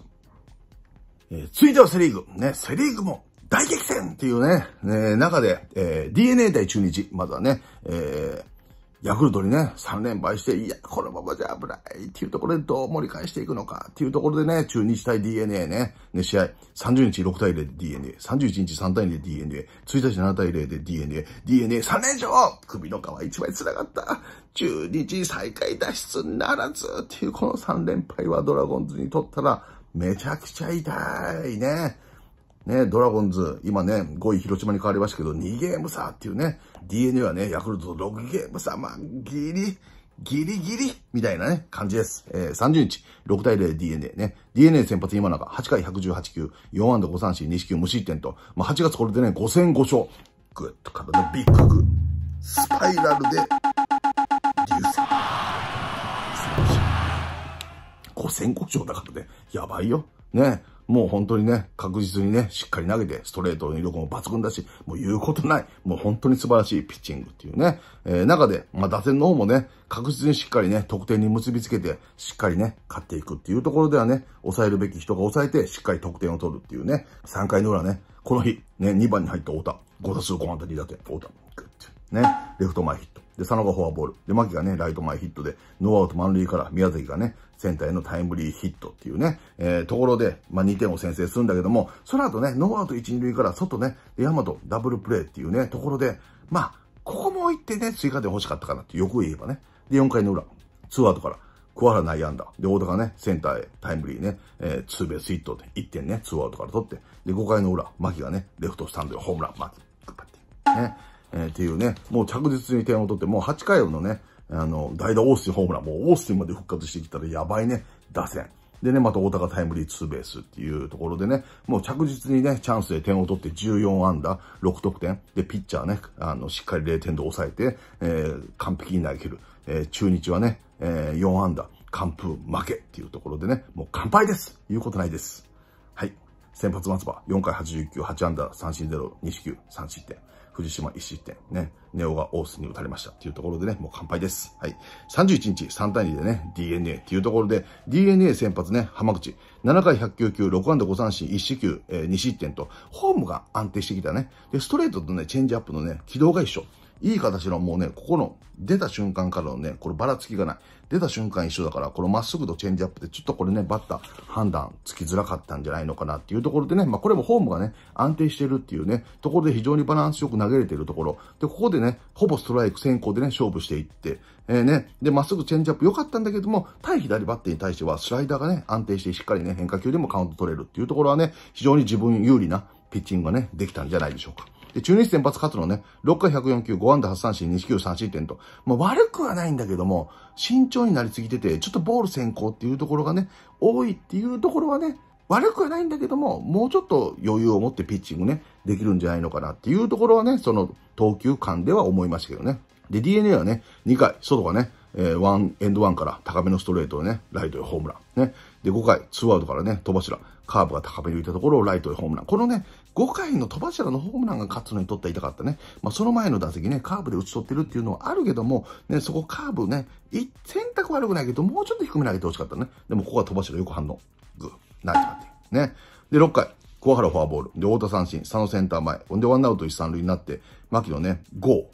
えー、続いてはセリーグ。ね、セリーグも大激戦っていうね、ね中で、えー、DNA 対中日。まずはね、えー、ヤクルトにね、3連敗して、いや、このままじゃ危ないっていうところでどう盛り返していくのかっていうところでね、中日対 DNA ね、ね、試合、30日6対0で DNA、31日3対0で DNA、1日7対0で DNA、DNA 3連勝首の皮一枚繋がった。中日最下位脱出ならずっていうこの3連敗はドラゴンズにとったら、めちゃくちゃ痛いね。ね、ドラゴンズ、今ね、5位広島に変わりましたけど、2ゲーム差っていうね、DNA はね、ヤクルト6ゲーム差、まあ、ギリ、ギリギリ、みたいなね、感じです。えー、30日、6対 0DNA ね。DNA 先発今中、8回118球、4安打5三振、四球無失点と、まあ、8月これでね、5戦5勝。グッと体のビッググスパイラルで先行長だからね、やばいよ。ね。もう本当にね、確実にね、しっかり投げて、ストレートの威力も抜群だし、もう言うことない。もう本当に素晴らしいピッチングっていうね。えー、中で、まあ、打線の方もね、確実にしっかりね、得点に結びつけて、しっかりね、勝っていくっていうところではね、抑えるべき人が抑えて、しっかり得点を取るっていうね。3回の裏ね、この日、ね、2番に入った太田。5打数5安打2打点、太田。ね、レフト前ヒット。で、佐野がフォアボール。で、牧がね、ライト前ヒットで、ノーアウト満塁から宮崎がね、センターへのタイムリーヒットっていうね、えー、ところで、まあ、2点を先制するんだけども、その後ね、ノーアウト1、2塁から外ね、ヤマトダブルプレーっていうね、ところで、まあ、ここも行ってね、追加点欲しかったかなって、よく言えばね。で、4回の裏、ツーアウトから、桑原内野安打。で、大田がね、センターへタイムリーね、えー、ツーベースヒットで1点ね、ツーアウトから取って、で、5回の裏、牧がね、レフトスタンドへホームラン、牧、グッパッて。ね。えー、っていうね、もう着実に点を取って、もう8回のね、あの、代打オースティンホームラン、もうオースティンまで復活してきたらやばいね、打線。でね、また大高タイムリーツーベースっていうところでね、もう着実にね、チャンスで点を取って14安打、6得点。で、ピッチャーね、あの、しっかり0点で抑えて、えー、完璧に投げ切る。えー、中日はね、えー、4安打、完封負けっていうところでね、もう完敗です言うことないです。はい。先発松葉、4回89、8安打、三振0、2四球、3失点。藤島1失点、ね、ネオがオースに打たれましたっていうところでね、もう完敗です。はい。31日3対2でね、DNA っていうところで、DNA 先発ね、浜口、7回1 0 9球6安打5三振、1四球、えー、2失点と、ホームが安定してきたね。で、ストレートとね、チェンジアップのね、軌道が一緒。いい形のもうね、ここの出た瞬間からのね、こればらつきがない。出た瞬間一緒だから、このまっすぐとチェンジアップで、ちょっとこれね、バッター判断つきづらかったんじゃないのかなっていうところでね、まあこれもフォームがね、安定してるっていうね、ところで非常にバランスよく投げれてるところ。で、ここでね、ほぼストライク先行でね、勝負していって、えー、ね、で、まっすぐチェンジアップ良かったんだけども、対左バッテリーに対してはスライダーがね、安定してしっかりね、変化球でもカウント取れるっていうところはね、非常に自分有利なピッチングがね、できたんじゃないでしょうか。で、中日先発勝つのね、6回104球、5安打8三振、2 9球3失点と。まあ、悪くはないんだけども、慎重になりすぎてて、ちょっとボール先行っていうところがね、多いっていうところはね、悪くはないんだけども、もうちょっと余裕を持ってピッチングね、できるんじゃないのかなっていうところはね、その投球感では思いましたけどね。で、DNA はね、2回、外がね、えー、ワンエンドワンから高めのストレートをね、ライトへホームラン。ね。で、5回、ツーアウトからね、戸柱。カーブが高めに浮いたところをライトへホームラン。このね、5回の戸柱のホームランが勝つのに取って痛かったね。まあ、その前の打席ね、カーブで打ち取ってるっていうのはあるけども、ね、そこカーブね、選択悪くないけど、もうちょっと低め投げてほしかったね。でもここは戸柱よく反応。グー、ナイスバッね。で、6回。桑原フォアボール。で、太田三振。佐野センター前。ほんで、ワンアウト一三塁になって、牧野ね、5、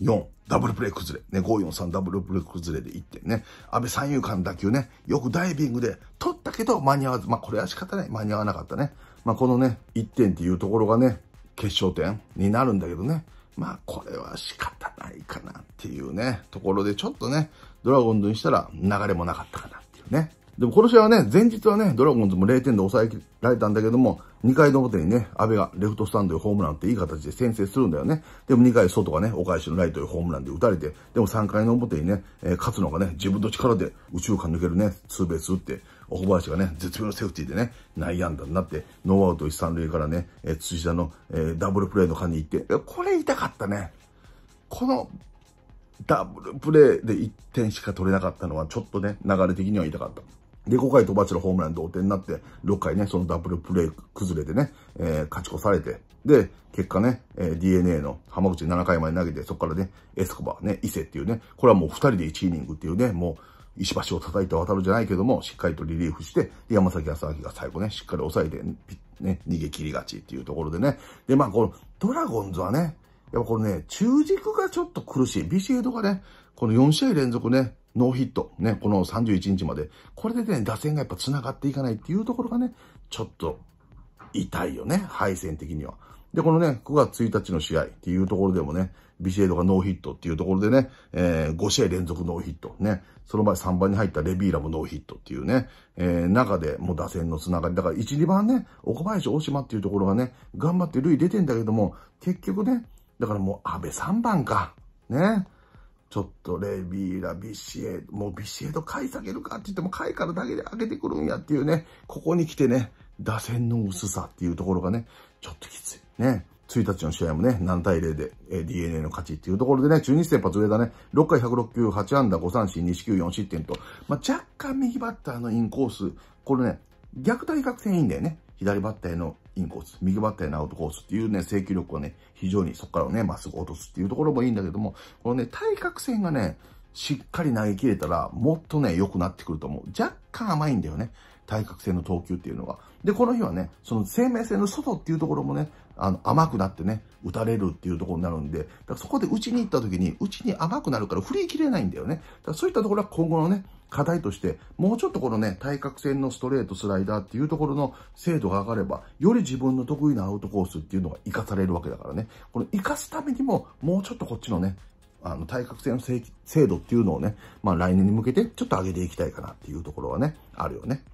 4、ダブルプレイ崩れ。ね、543ダブルプレイ崩れで1点ね。安倍三遊間打球ね、よくダイビングで取ったけど間に合わず、まあこれは仕方ない。間に合わなかったね。まあこのね、1点っていうところがね、決勝点になるんだけどね。まあこれは仕方ないかなっていうね、ところでちょっとね、ドラゴンズにしたら流れもなかったかなっていうね。でもこの試合はね、前日はね、ドラゴンズも0点で抑えられたんだけども、2回の表にね、安倍がレフトスタンドでホームランっていい形で先制するんだよね。でも2回外がね、お返しのライトでホームランで打たれて、でも3回の表にね、えー、勝つのがね、自分の力で宇宙間抜けるね、ツーベース打って、小林がね、絶妙なセーフティーでね、内野安打になって、ノーアウト1、3塁からね、えー、辻田の、えー、ダブルプレーの間に行って、これ痛かったね。この、ダブルプレーで1点しか取れなかったのは、ちょっとね、流れ的には痛かった。で、5回、しのホームラン同点になって、6回ね、そのダブルプレイ崩れてね、えー、勝ち越されて、で、結果ね、えー、DNA の浜口7回まで投げて、そこからね、エスコバーね、伊勢っていうね、これはもう2人で1イニングっていうね、もう、石橋を叩いて渡るじゃないけども、しっかりとリリーフして、山崎康明が最後ね、しっかり抑えて、ね、逃げ切りがちっていうところでね。で、まあ、この、ドラゴンズはね、やっぱこれね、中軸がちょっと苦しい。ビシエドがね、この4試合連続ね、ノーヒット、ね、この31日まで、これでね、打線がやっぱ繋がっていかないっていうところがね、ちょっと痛いよね、敗戦的には。で、このね、9月1日の試合っていうところでもね、ビシエドがノーヒットっていうところでね、えー、5試合連続ノーヒット。ね。その前3番に入ったレビーラもノーヒットっていうね、えー、中でもう打線の繋がり。だから1、2番ね、岡林、大島っていうところがね、頑張って塁出てんだけども、結局ね、だからもう安倍3番か。ね。ちょっとレビーラ、ビシエド、もうビシエド買い下げるかって言っても、買いからだけで上げてくるんやっていうね、ここに来てね、打線の薄さっていうところがね、ちょっときつい。ね。1日の試合もね、何対0で、え DNA の勝ちっていうところでね、中日先発上田ね、6回106球、8安打、5三振、2四球、4失点と、まあ、若干右バッターのインコース、これね、逆対角線いいんだよね。左バッターへのインコース、右バッターにアウトコースっていうね、制球力をね、非常にそこからね、まっすぐ落とすっていうところもいいんだけども、このね、対角線がね、しっかり投げ切れたら、もっとね、良くなってくると思う。若干甘いんだよね。対角線の投球っていうのは。で、この日はね、その生命線の外っていうところもね、あの、甘くなってね、打たれるっていうところになるんで、だからそこで打ちに行った時に、打ちに甘くなるから振り切れないんだよね。だからそういったところは今後のね、課題として、もうちょっとこのね、対角線のストレート、スライダーっていうところの精度が上がれば、より自分の得意なアウトコースっていうのが活かされるわけだからね。この活かすためにも、もうちょっとこっちのね、あの、対角線の精度っていうのをね、まあ来年に向けてちょっと上げていきたいかなっていうところはね、あるよね。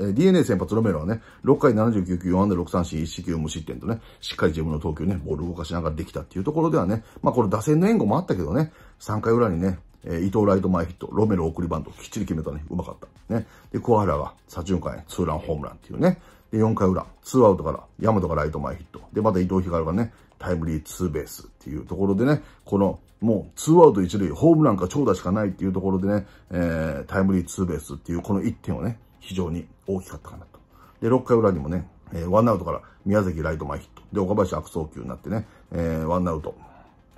え DNA 先発ロメロはね、6回79球、4安打6三四1四球無失点とね、しっかり自分の投球ね、ボール動かしながらできたっていうところではね、まあこの打線の援護もあったけどね、3回裏にね、えー、伊藤ライト前ヒット、ロメロ送りバント、きっちり決めたね。うまかった。ね。で、桑原が左中間へツーランホームランっていうね。で、4回裏、ツーアウトから、ヤマトがライト前ヒット。で、また伊藤光がね、タイムリーツーベースっていうところでね、この、もう、ツーアウト一塁、ホームランか長打しかないっていうところでね、えー、タイムリーツーベースっていう、この1点をね、非常に大きかったかなと。で、6回裏にもね、えー、ワンアウトから宮崎ライト前ヒット。で、岡林悪送球になってね、えー、ワンアウト、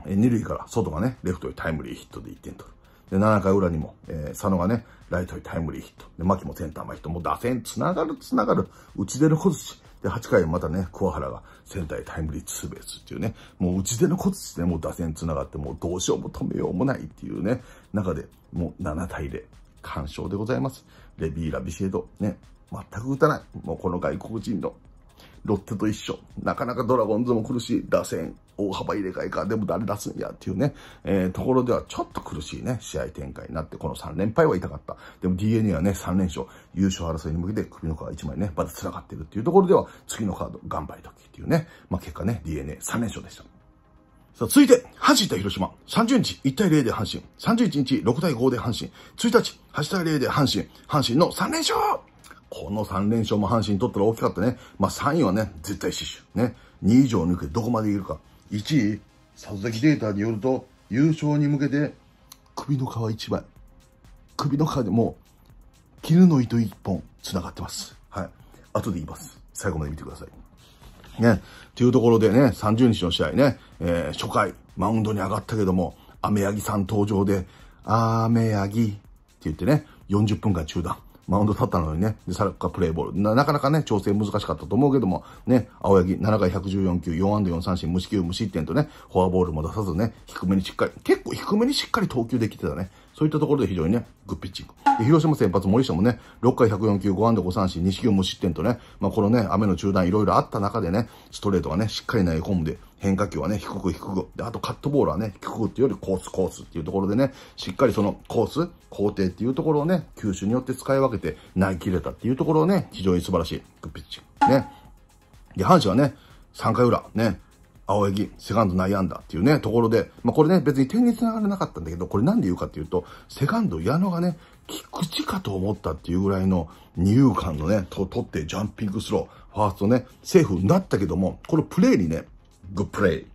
えー、塁から外がね、レフトにタイムリーヒットで1点取る。で、7回裏にも、えー、佐野がね、ライトにタイムリーヒット。で、牧もセンター前ヒット。もう打線繋がる繋がる。打ち出る小槌。で、8回またね、桑原がセンターへタイムリーツーベースっていうね、もう打ち出る小槌でもう打線繋がって、もうどうしようも止めようもないっていうね、中で、もう7対0。完勝でございます。レビーラ、ビシエド、ね、全く打たない。もうこの外国人のロッテと一緒。なかなかドラゴンズも苦しい。打線、大幅入れ替えか、でも誰出すんやっていうね、えー、ところではちょっと苦しいね、試合展開になって、この3連敗は痛かった。でも DNA はね、3連勝、優勝争いに向けて首の皮1枚ね、まだ繋がってるっていうところでは、次のカード、頑張り時っていうね、まあ結果ね、DNA3 連勝でした。さあ、続いて、阪神対広島。30日、1対0で阪神。31日、6対5で阪神。1日、8対0で阪神。阪神の3連勝この3連勝も阪神にとったら大きかったね。まあ3位はね、絶対死守。ね。2以上抜けどこまでいるか。1位、里崎データによると、優勝に向けて、首の皮一枚。首の皮でもう、絹の糸一本、繋がってます。はい。後で言います。最後まで見てください。ね。というところでね、30日の試合ね、えー、初回、マウンドに上がったけども、雨ギさん登場で、雨ギって言ってね、40分間中断。マウンド立ったのにね、で、サッカープレイボールな。なかなかね、調整難しかったと思うけども、ね、青柳7回114球、4安打4三振、無四球無失点とね、フォアボールも出さずね、低めにしっかり、結構低めにしっかり投球できてたね。そういったところで非常にね、グッピッチング。で広島先発森下もね、6回104球、5安打5三振、錦球無失点とね、まあ、このね、雨の中断いろいろあった中でね、ストレートはね、しっかり投げ込んで、変化球はね、低く低く。で、あとカットボールはね、低くっていうよりコースコースっていうところでね、しっかりそのコース、工程っていうところをね、球種によって使い分けて投げ切れたっていうところをね、非常に素晴らしい。グッピッチング。ね。で、阪神はね、3回裏、ね、青柳、セカンド内野安打っていうね、ところで、まあ、これね、別に点に繋がらなかったんだけど、これなんで言うかっていうと、セカンド矢野がね、菊池かと思ったっていうぐらいの二遊間のね、と、取ってジャンピングスロー、ファーストね、セーフになったけども、このプレイにね、グップレイ、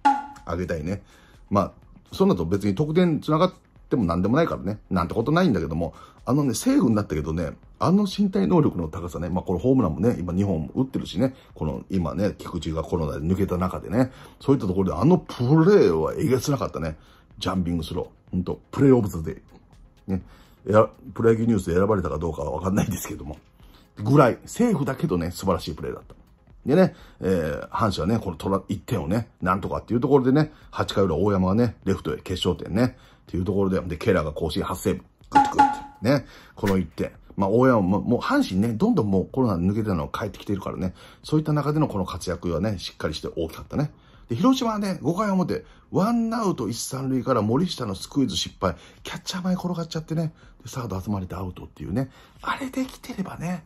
あげたいね。まあ、そんなと別に得点繋がっても何でもないからね、なんてことないんだけども、あのね、西になったけどね、あの身体能力の高さね、まあ、これホームランもね、今2本打ってるしね、この今ね、菊池がコロナで抜けた中でね、そういったところであのプレーはえげつなかったね。ジャンピングスロー。ほんと、プレイオブズデイ。ね。や、プロ野球ニュースで選ばれたかどうかはわかんないんですけども。ぐらい、セーフだけどね、素晴らしいプレーだった。でね、えー、阪神はね、このトラ、1点をね、なんとかっていうところでね、8回裏大山がね、レフトへ決勝点ね、っていうところで、で、ケラーが更新発8セーブ。グッグッね、この一点。まあ、大山も、もう阪神ね、どんどんもうコロナ抜けての帰ってきてるからね、そういった中でのこの活躍はね、しっかりして大きかったね。で、広島はね、5回表、ワンアウト一三塁から森下のスクイズ失敗、キャッチャー前転がっちゃってね、で、サード集まれてアウトっていうね、あれできてればね、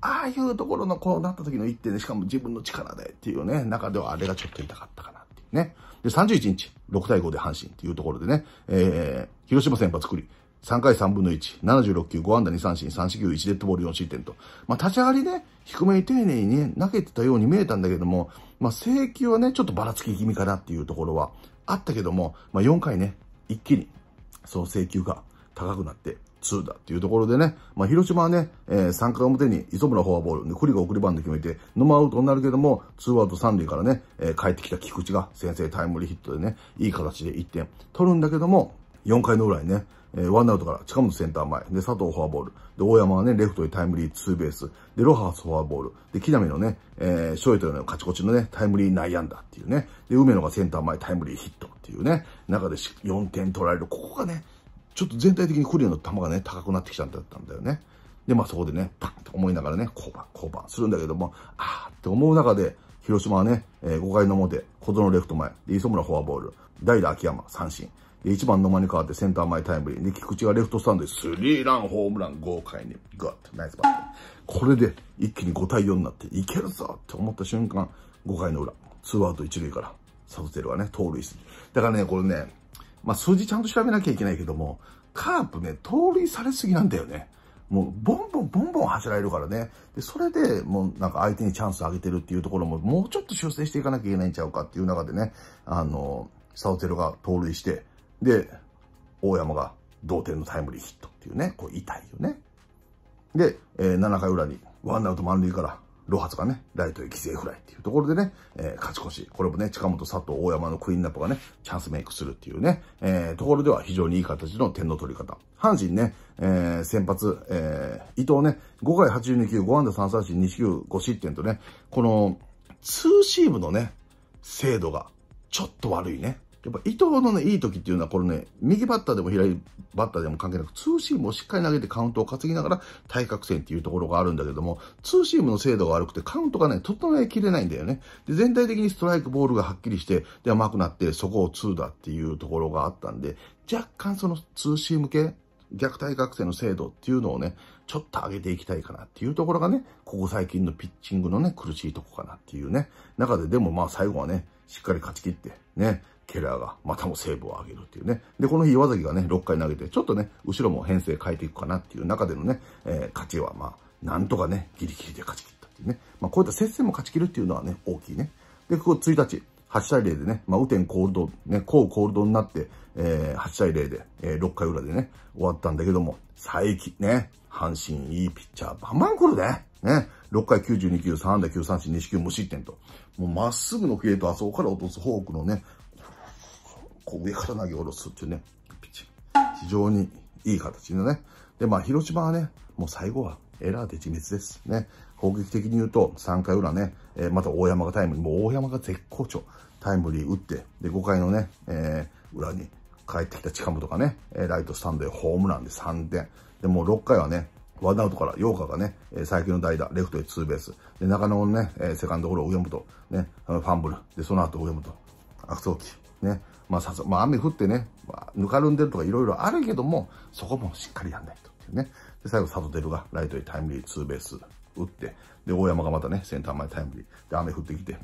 ああいうところのこうなった時の一点で、しかも自分の力でっていうね、中ではあれがちょっと痛かったかなっていうね。で、31日、6対5で阪神っていうところでね、えー、広島先発作り、3回3分の1、76球、5安打2三振、3四球、1デッドボール4失点と。まあ、立ち上がりね、低めに丁寧にね、投げてたように見えたんだけども、まあ、制球はね、ちょっとばらつき気味かなっていうところはあったけども、まあ、4回ね、一気に、その制球が高くなって、2だっていうところでね、まあ、広島はね、えー、3回表に磯村フォアボール、栗が送りバンド決めて、ノーアウトになるけども、2アウト3塁からね、えー、帰ってきた菊池が先制タイムリーヒットでね、いい形で1点取るんだけども、4回の裏にね、えー、ワンアウトから、近本センター前、で、佐藤フォアボール、で、大山はね、レフトにタイムリーツーベース、で、ロハスフォアボール、で、木浪のね、えー、ショイトの勝ち越しのね、タイムリー内野安打っていうね、で、梅野がセンター前タイムリーヒットっていうね、中で4点取られる、ここがね、ちょっと全体的にクリアの球がね、高くなってきちゃったんだよね。で、まあそこでね、パッと思いながらね、降板、降板するんだけども、あーって思う中で、広島はね、えー、5回の表、小園レフト前、で、磯村フォアボール、代打秋山三振、1番の間に変わってセンター前タイムリー。で、菊池がレフトスタンドでスリーランホームラン豪快に。グッと、ナイスバッこれで一気に5対4になっていけるぞって思った瞬間、5回の裏、2アウト1塁から、サブゼルはね、盗塁する。だからね、これね、まあ、数字ちゃんと調べなきゃいけないけども、カープね、盗塁されすぎなんだよね。もう、ボンボン、ボンボン走られるからね。で、それで、もう、なんか相手にチャンスあげてるっていうところも、もうちょっと修正していかなきゃいけないんちゃうかっていう中でね、あの、サウテルが盗塁して、で、大山が同点のタイムリーヒットっていうね、こう痛いよね。で、えー、7回裏にワンアウト満塁から、ロハツがね、ライトへ犠牲フライっていうところでね、えー、勝ち越し。これもね、近本、佐藤、大山のクイーンナップがね、チャンスメイクするっていうね、えー、ところでは非常にいい形の点の取り方。阪神ね、えー、先発、えー、伊藤ね、5回82球、5安打3三振、2四球、5失点とね、この、ツーシームのね、精度が、ちょっと悪いね。やっぱ伊藤のね、いい時っていうのは、これね、右バッターでも左バッターでも関係なく、ツーシームをしっかり投げてカウントを担ぎながら対角線っていうところがあるんだけども、ツーシームの精度が悪くて、カウントがね、整えきれないんだよね。で、全体的にストライクボールがはっきりして、で、甘くなって、そこをツーだっていうところがあったんで、若干そのツーシーム系、逆対角線の精度っていうのをね、ちょっと上げていきたいかなっていうところがね、ここ最近のピッチングのね、苦しいとこかなっていうね、中ででもまあ最後はね、しっかり勝ち切って、ね、ケラーがまたもセーブを上げるっていうね。で、この日岩崎がね、6回投げて、ちょっとね、後ろも編成変えていくかなっていう中でのね、えー、勝ちはまあ、なんとかね、ギリギリで勝ち切ったっていうね。まあ、こういった接戦も勝ち切るっていうのはね、大きいね。で、ここ1日、8対0でね、まあ、雨天コールド、ね、コーコールドになって、えー、8対0で、えー、6回裏でね、終わったんだけども、佐伯ね、阪神いいピッチャー、バンバン来るね。ね、6回92球、3安打9三振、2四球無失点と。もうまっすぐの系と、あそこから落とすフォークのね、こう上から投げ下ろすっていうね、非常にいい形のね。で、まあ、広島はね、もう最後はエラーで自滅です。ね。攻撃的に言うと、3回裏ね、えー、また大山がタイムリー、もう大山が絶好調。タイムリー打って、で、5回のね、えー、裏に帰ってきた近本がね、えライトスタンドへホームランで3点。で、もう6回はね、ワンアウトからーカがね、最近の代打、レフトへツーベース。で、中野のね、セカンドゴロ、上本、ね、ファンブル。で、その後上本、悪送球。ね、まあ、さまあ、雨降ってね、まあ、ぬかるんでるとかいろいろあるけども、そこもしっかりやんないとね。で、最後、サトテルがライトにタイムリーツーベース打って、で、大山がまたね、センター前タイムリー。で、雨降ってきて、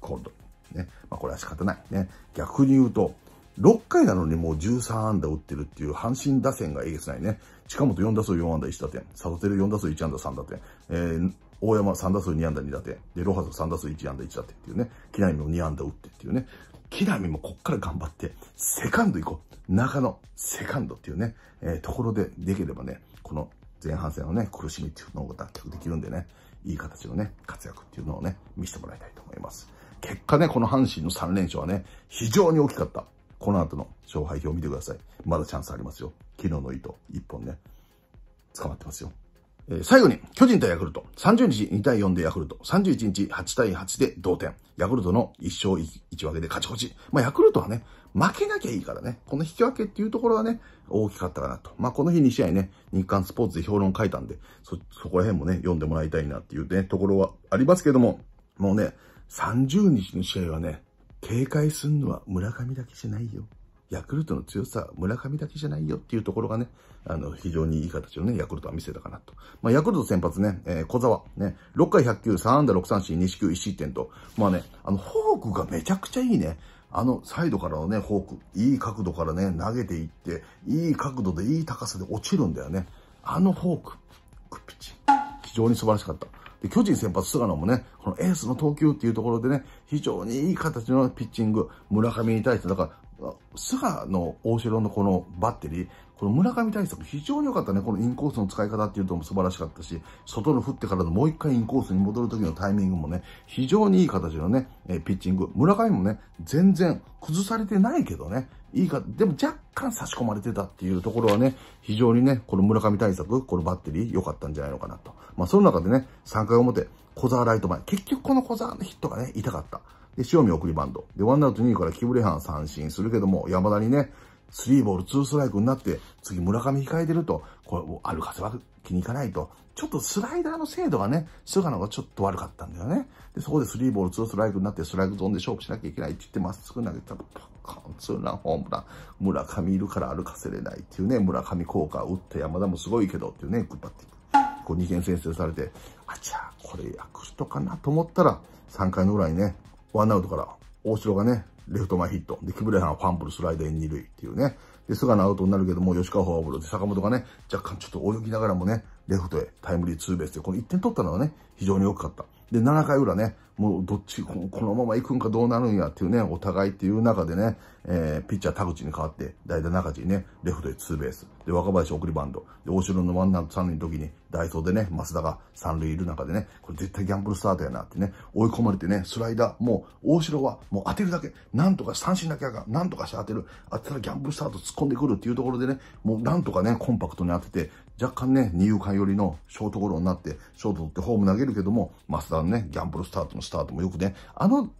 コールド。ね。まあ、これは仕方ない。ね。逆に言うと、6回なのにもう13安打打ってるっていう阪神打線がえげつないね。近本4打数4安打1打点。サトテル4打数1安打3打点。えー、大山3打数2安打2打点。で、ロハス3打数1安打1打点っていうね。機内の2安打打ってっていうね。木並もこっから頑張って、セカンド行こう。中野、セカンドっていうね、えー、ところでできればね、この前半戦のね、苦しみっていうのを脱却できるんでね、いい形のね、活躍っていうのをね、見せてもらいたいと思います。結果ね、この阪神の3連勝はね、非常に大きかった。この後の勝敗表を見てください。まだチャンスありますよ。昨日の糸、1本ね、捕まってますよ。え最後に、巨人対ヤクルト。30日2対4でヤクルト。31日8対8で同点。ヤクルトの1勝1分けで勝ち越し。まあ、ヤクルトはね、負けなきゃいいからね、この引き分けっていうところはね、大きかったかなと。まあ、この日2試合ね、日刊スポーツで評論書いたんで、そ、そこら辺もね、読んでもらいたいなっていうね、ところはありますけども、もうね、30日の試合はね、警戒すんのは村上だけじゃないよ。ヤクルトの強さ、村上だけじゃないよっていうところがね、あの、非常にいい形をね、ヤクルトは見せたかなと。まあ、ヤクルト先発ね、えー、小沢、ね、6回100球、3安打6三振、2四球1失点と、まあね、あの、フォークがめちゃくちゃいいね。あの、サイドからのね、フォーク、いい角度からね、投げていって、いい角度で、いい高さで落ちるんだよね。あのフォーク、クピチ、非常に素晴らしかった。で、巨人先発菅野もね、このエースの投球っていうところでね、非常にいい形のピッチング、村上に対して、だから菅の大城のこのバッテリー、この村上対策非常に良かったね。このインコースの使い方っていうのも素晴らしかったし、外の振ってからのもう一回インコースに戻る時のタイミングもね、非常にいい形のね、えピッチング。村上もね、全然崩されてないけどね、いいか、でも若干差し込まれてたっていうところはね、非常にね、この村上対策、このバッテリー良かったんじゃないのかなと。まあその中でね、3回表、小沢ライト前。結局この小沢のヒットがね、痛かった。で、塩見送りバンド。で、ワンアウト2からキブレハン三振するけども、山田にね、スリーボールツーストライクになって、次村上控えてると、これ、歩かせは気にいかないと。ちょっとスライダーの精度がね、菅野がちょっと悪かったんだよね。で、そこでスリーボールツーストライクになって、ストライクゾーンで勝負しなきゃいけないって言って、まっすぐ投げたら、パカン、ツーランホームラン。村上いるから歩かせれないっていうね、村上効果打って山田もすごいけどっていうね、グッパッて、こう2点先制されて、あちゃ、これルトかなと思ったら、3回の裏にね、ワンアウトから、大城がね、レフト前ヒット。で、キブレハンはファンブルスライダー2塁っていうね。で、菅野アウトになるけども、吉川フォアボールで、坂本がね、若干ちょっと泳ぎながらもね、レフトへタイムリーツーベースで、この1点取ったのはね、非常に良かった。で、7回裏ね、もうどっち、このまま行くんかどうなるんやっていうね、お互いっていう中でね、えー、ピッチャー田口に代わって、代打中地にね、レフトへツーベース。で、若林送りバンド。で、大城のワンナウト三塁の時に、ダイソーでね、増田が三塁いる中でね、これ絶対ギャンブルスタートやなってね、追い込まれてね、スライダー、もう、大城はもう当てるだけ、なんとか三振なきけが、なんとかして当てる。当てたらギャンブルスタート突っ込んでくるっていうところでね、もうなんとかね、コンパクトに当てて、若干ね、二遊間寄りのショートゴロになって、ショート取ってホーム投げるけども、増田のね、ギャンブルスタートのスタートもよくね、あの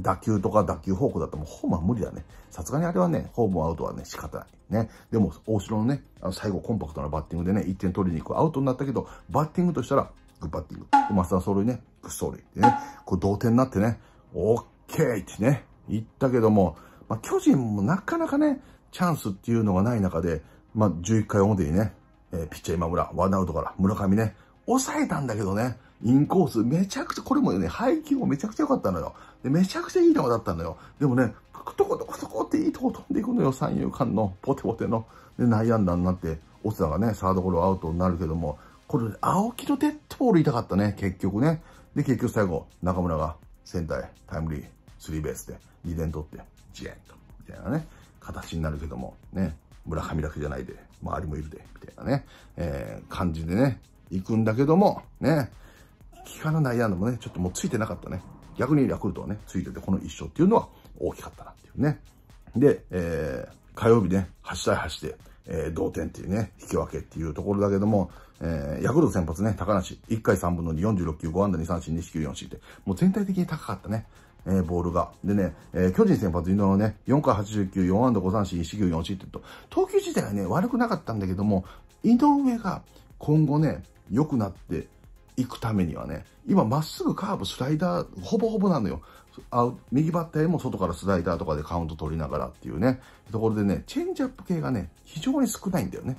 打球とか打球方向だったらもうホームは無理だね。さすがにあれはね、ホームアウトはね、仕方ない。ね。でも、大城のね、あの最後コンパクトなバッティングでね、1点取りに行くアウトになったけど、バッティングとしたら、グッバッティング。増田の走塁ね、グッ走塁。でね、こう同点になってね、オッケーってね、言ったけども、まあ、巨人もなかなかね、チャンスっていうのがない中で、まあ、11回表にね、えー、ピッチャー今村、ワンアウトから村上ね、抑えたんだけどね、インコース、めちゃくちゃ、これもね、配球もめちゃくちゃ良かったのよ。で、めちゃくちゃいい球だったのよ。でもね、とことこそこっていいとこ飛んでいくのよ、三遊間の、ポテポテの。で、内野安打になって、オスナがね、サードゴロアウトになるけども、これ、青木のデッドボール痛かったね、結局ね。で、結局最後、中村が、センターへ、タイムリー、スリーベースで、2点取って、ジーンと、みたいなね、形になるけども、ね、村上だけじゃないで、周りもいるで、みたいなね、えー、感じでね、行くんだけども、ね、聞かないやんのもね、ちょっともうついてなかったね。逆にヤクルトはね、ついててこの一勝っていうのは大きかったなっていうね。で、えー、火曜日ね、8対8で、えー、同点っていうね、引き分けっていうところだけども、えー、ヤクルト先発ね、高梨、1回3分の2、46球、5安打2三振、2四4、4四って、もう全体的に高かったね。えー、ボールが。でね、えー、巨人先発、井上ね、4回89、4安打5三振、1球4失点と、投球自体はね、悪くなかったんだけども、井上が今後ね、良くなっていくためにはね、今まっすぐカーブ、スライダー、ほぼほぼなのよ。あ右バッターも外からスライダーとかでカウント取りながらっていうね、ところでね、チェンジアップ系がね、非常に少ないんだよね。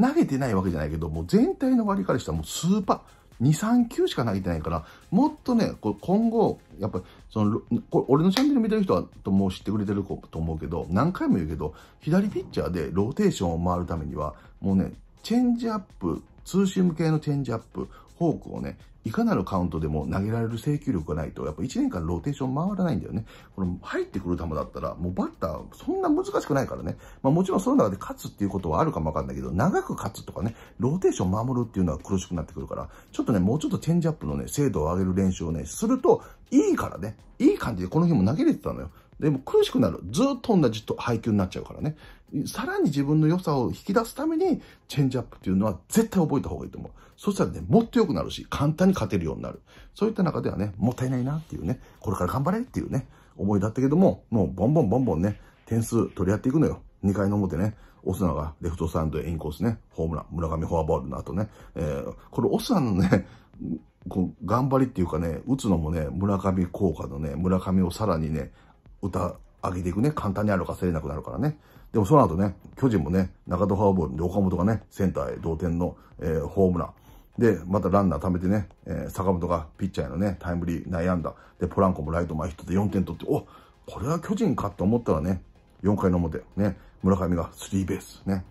投げてないわけじゃないけど、もう全体の割りからしたらもうスーパー、2、3球しか投げてないから、もっとね、こ今後、やっぱり、その、こ俺のチャンネル見てる人はともう知ってくれてると思うけど、何回も言うけど、左ピッチャーでローテーションを回るためには、もうね、チェンジアップ、ツーシーム系のチェンジアップ、フォークをね、いかなるカウントでも投げられる制球力がないと、やっぱ1年間ローテーション回らないんだよね。この入ってくる球だったら、もうバッター、そんな難しくないからね。まあもちろんその中で勝つっていうことはあるかもわかんないけど、長く勝つとかね、ローテーション守るっていうのは苦しくなってくるから、ちょっとね、もうちょっとチェンジアップのね、精度を上げる練習をね、すると、いいからね、いい感じでこの日も投げれてたのよ。でも苦しくなる。ずっと同じと配球になっちゃうからね。さらに自分の良さを引き出すために、チェンジアップっていうのは絶対覚えた方がいいと思う。そしたらね、もっと良くなるし、簡単に勝てるようになる。そういった中ではね、もったいないなっていうね、これから頑張れっていうね、思いだったけども、もうボンボンボンボンね、点数取り合っていくのよ。2回の表ね、オスナがレフトサンドへインコースね、ホームラン、村上フォアボールの後ね、えー、これオスナのね、こう頑張りっていうかね、打つのもね、村上効果のね、村上をさらにね、歌、上げていくね、簡単にあるかせれなくなるからね。でもその後ね、巨人もね、中戸フォアボールで岡本がね、センターへ同点の、えー、ホームラン。で、またランナー貯めてね、えー、坂本がピッチャーへのね、タイムリー内安打。で、ポランコもライト前ヒットで4点取って、おこれは巨人かって思ったらね、4回の表、ね、村上がスリーベース、ね。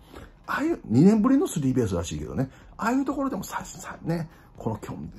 ああいう、2年ぶりのスリーベースらしいけどね、ああいうところでもさ、さ、ね、この今日、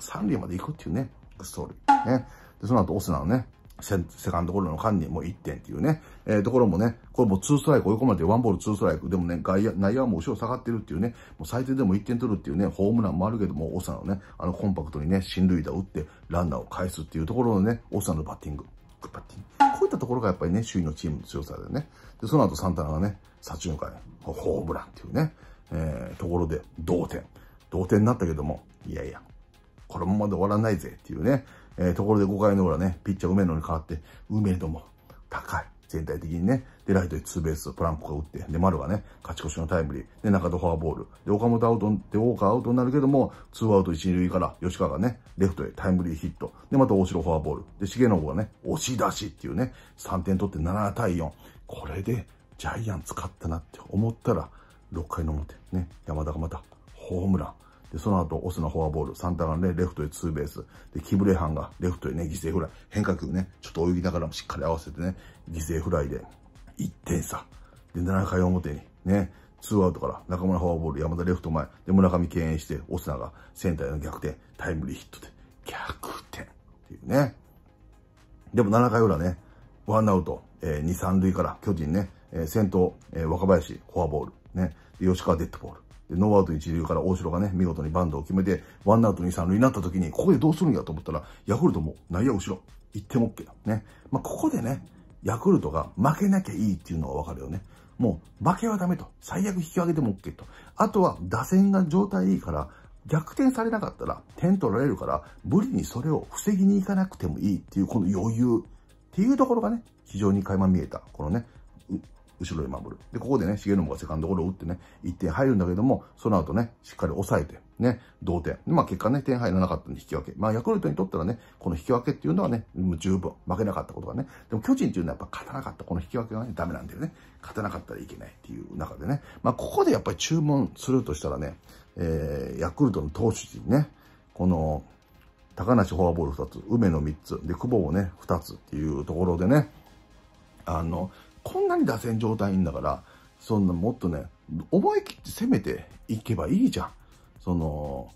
三塁まで行くっていうね、ストーリー。ね。で、その後、オスナのね、セカンドゴロの間にもう1点っていうね、えー、ところもね、これも2ストライク追い込まれて1ボール2ストライク、でもね、外野、内野はもう後ろ下がってるっていうね、もう最低でも1点取るっていうね、ホームランもあるけども、オサのね、あのコンパクトにね、進塁打を打ってランナーを返すっていうところのね、オサのバッティング、グッバッティング。こういったところがやっぱりね、周囲のチームの強さだよね、で、その後サンタナがね、左中間、ホームランっていうね、えー、ところで同点。同点になったけども、いやいや、このままで終わらないぜっていうね、えー、ところで5回の裏ね、ピッチャー梅野に変わって、梅野も高い。全体的にね。で、ライトでツーベース、トランプが打って、で、丸がね、勝ち越しのタイムリー、で、中戸フォアボール、で、岡本アウト、で、ウォーカーアウトになるけども、ツーアウト一塁から、吉川がね、レフトへタイムリーヒット、で、また大城フォアボール、で、重信がね、押し出しっていうね、3点取って7対4。これで、ジャイアン使ったなって思ったら、6回の表、ね、山田がまた、ホームラン。で、その後、オスナフォアボール、サンタナでレフトへツーベース、で、キブレハンがレフトへね、犠牲フライ、変化球ね、ちょっと泳ぎながらもしっかり合わせてね、犠牲フライで、1点差。で、7回表に、ね、ツーアウトから中村フォアボール、山田レフト前、で、村上敬遠して、オスナがセンターへの逆転、タイムリーヒットで、逆転っていうね。でも7回裏ね、ワンアウト、えー、2、3塁から巨人ね、えー、先頭、えー、若林、フォアボール、ね、吉川デッドボール。で、ノーアウト一流から大城がね、見事にバンドを決めて、ワンアウト二三塁になった時に、ここでどうするんやと思ったら、ヤクルトも内野後ろ、ても OK だ。ね。まあ、ここでね、ヤクルトが負けなきゃいいっていうのはわかるよね。もう、負けはダメと。最悪引き分けても OK と。あとは、打線が状態いいから、逆転されなかったら、点取られるから、無理にそれを防ぎに行かなくてもいいっていう、この余裕っていうところがね、非常に垣間見えた、このね、後ろで守る。で、ここでね、重信がセカンドゴロを打ってね、1点入るんだけども、その後ね、しっかり抑えて、ね、同点。まあ結果ね、点入らなかったんで引き分け。まあヤクルトにとったらね、この引き分けっていうのはね、もう十分負けなかったことがね、でも巨人っていうのはやっぱ勝たなかった、この引き分けがね、ダメなんだよね。勝たなかったらいけないっていう中でね、まあここでやっぱり注文するとしたらね、えー、ヤクルトの投手陣ね、この、高梨フォアボール2つ、梅野3つ、で、久保をね、2つっていうところでね、あの、こんなに打線状態いいんだから、そんなもっとね、思い切って攻めていけばいいじゃん。その、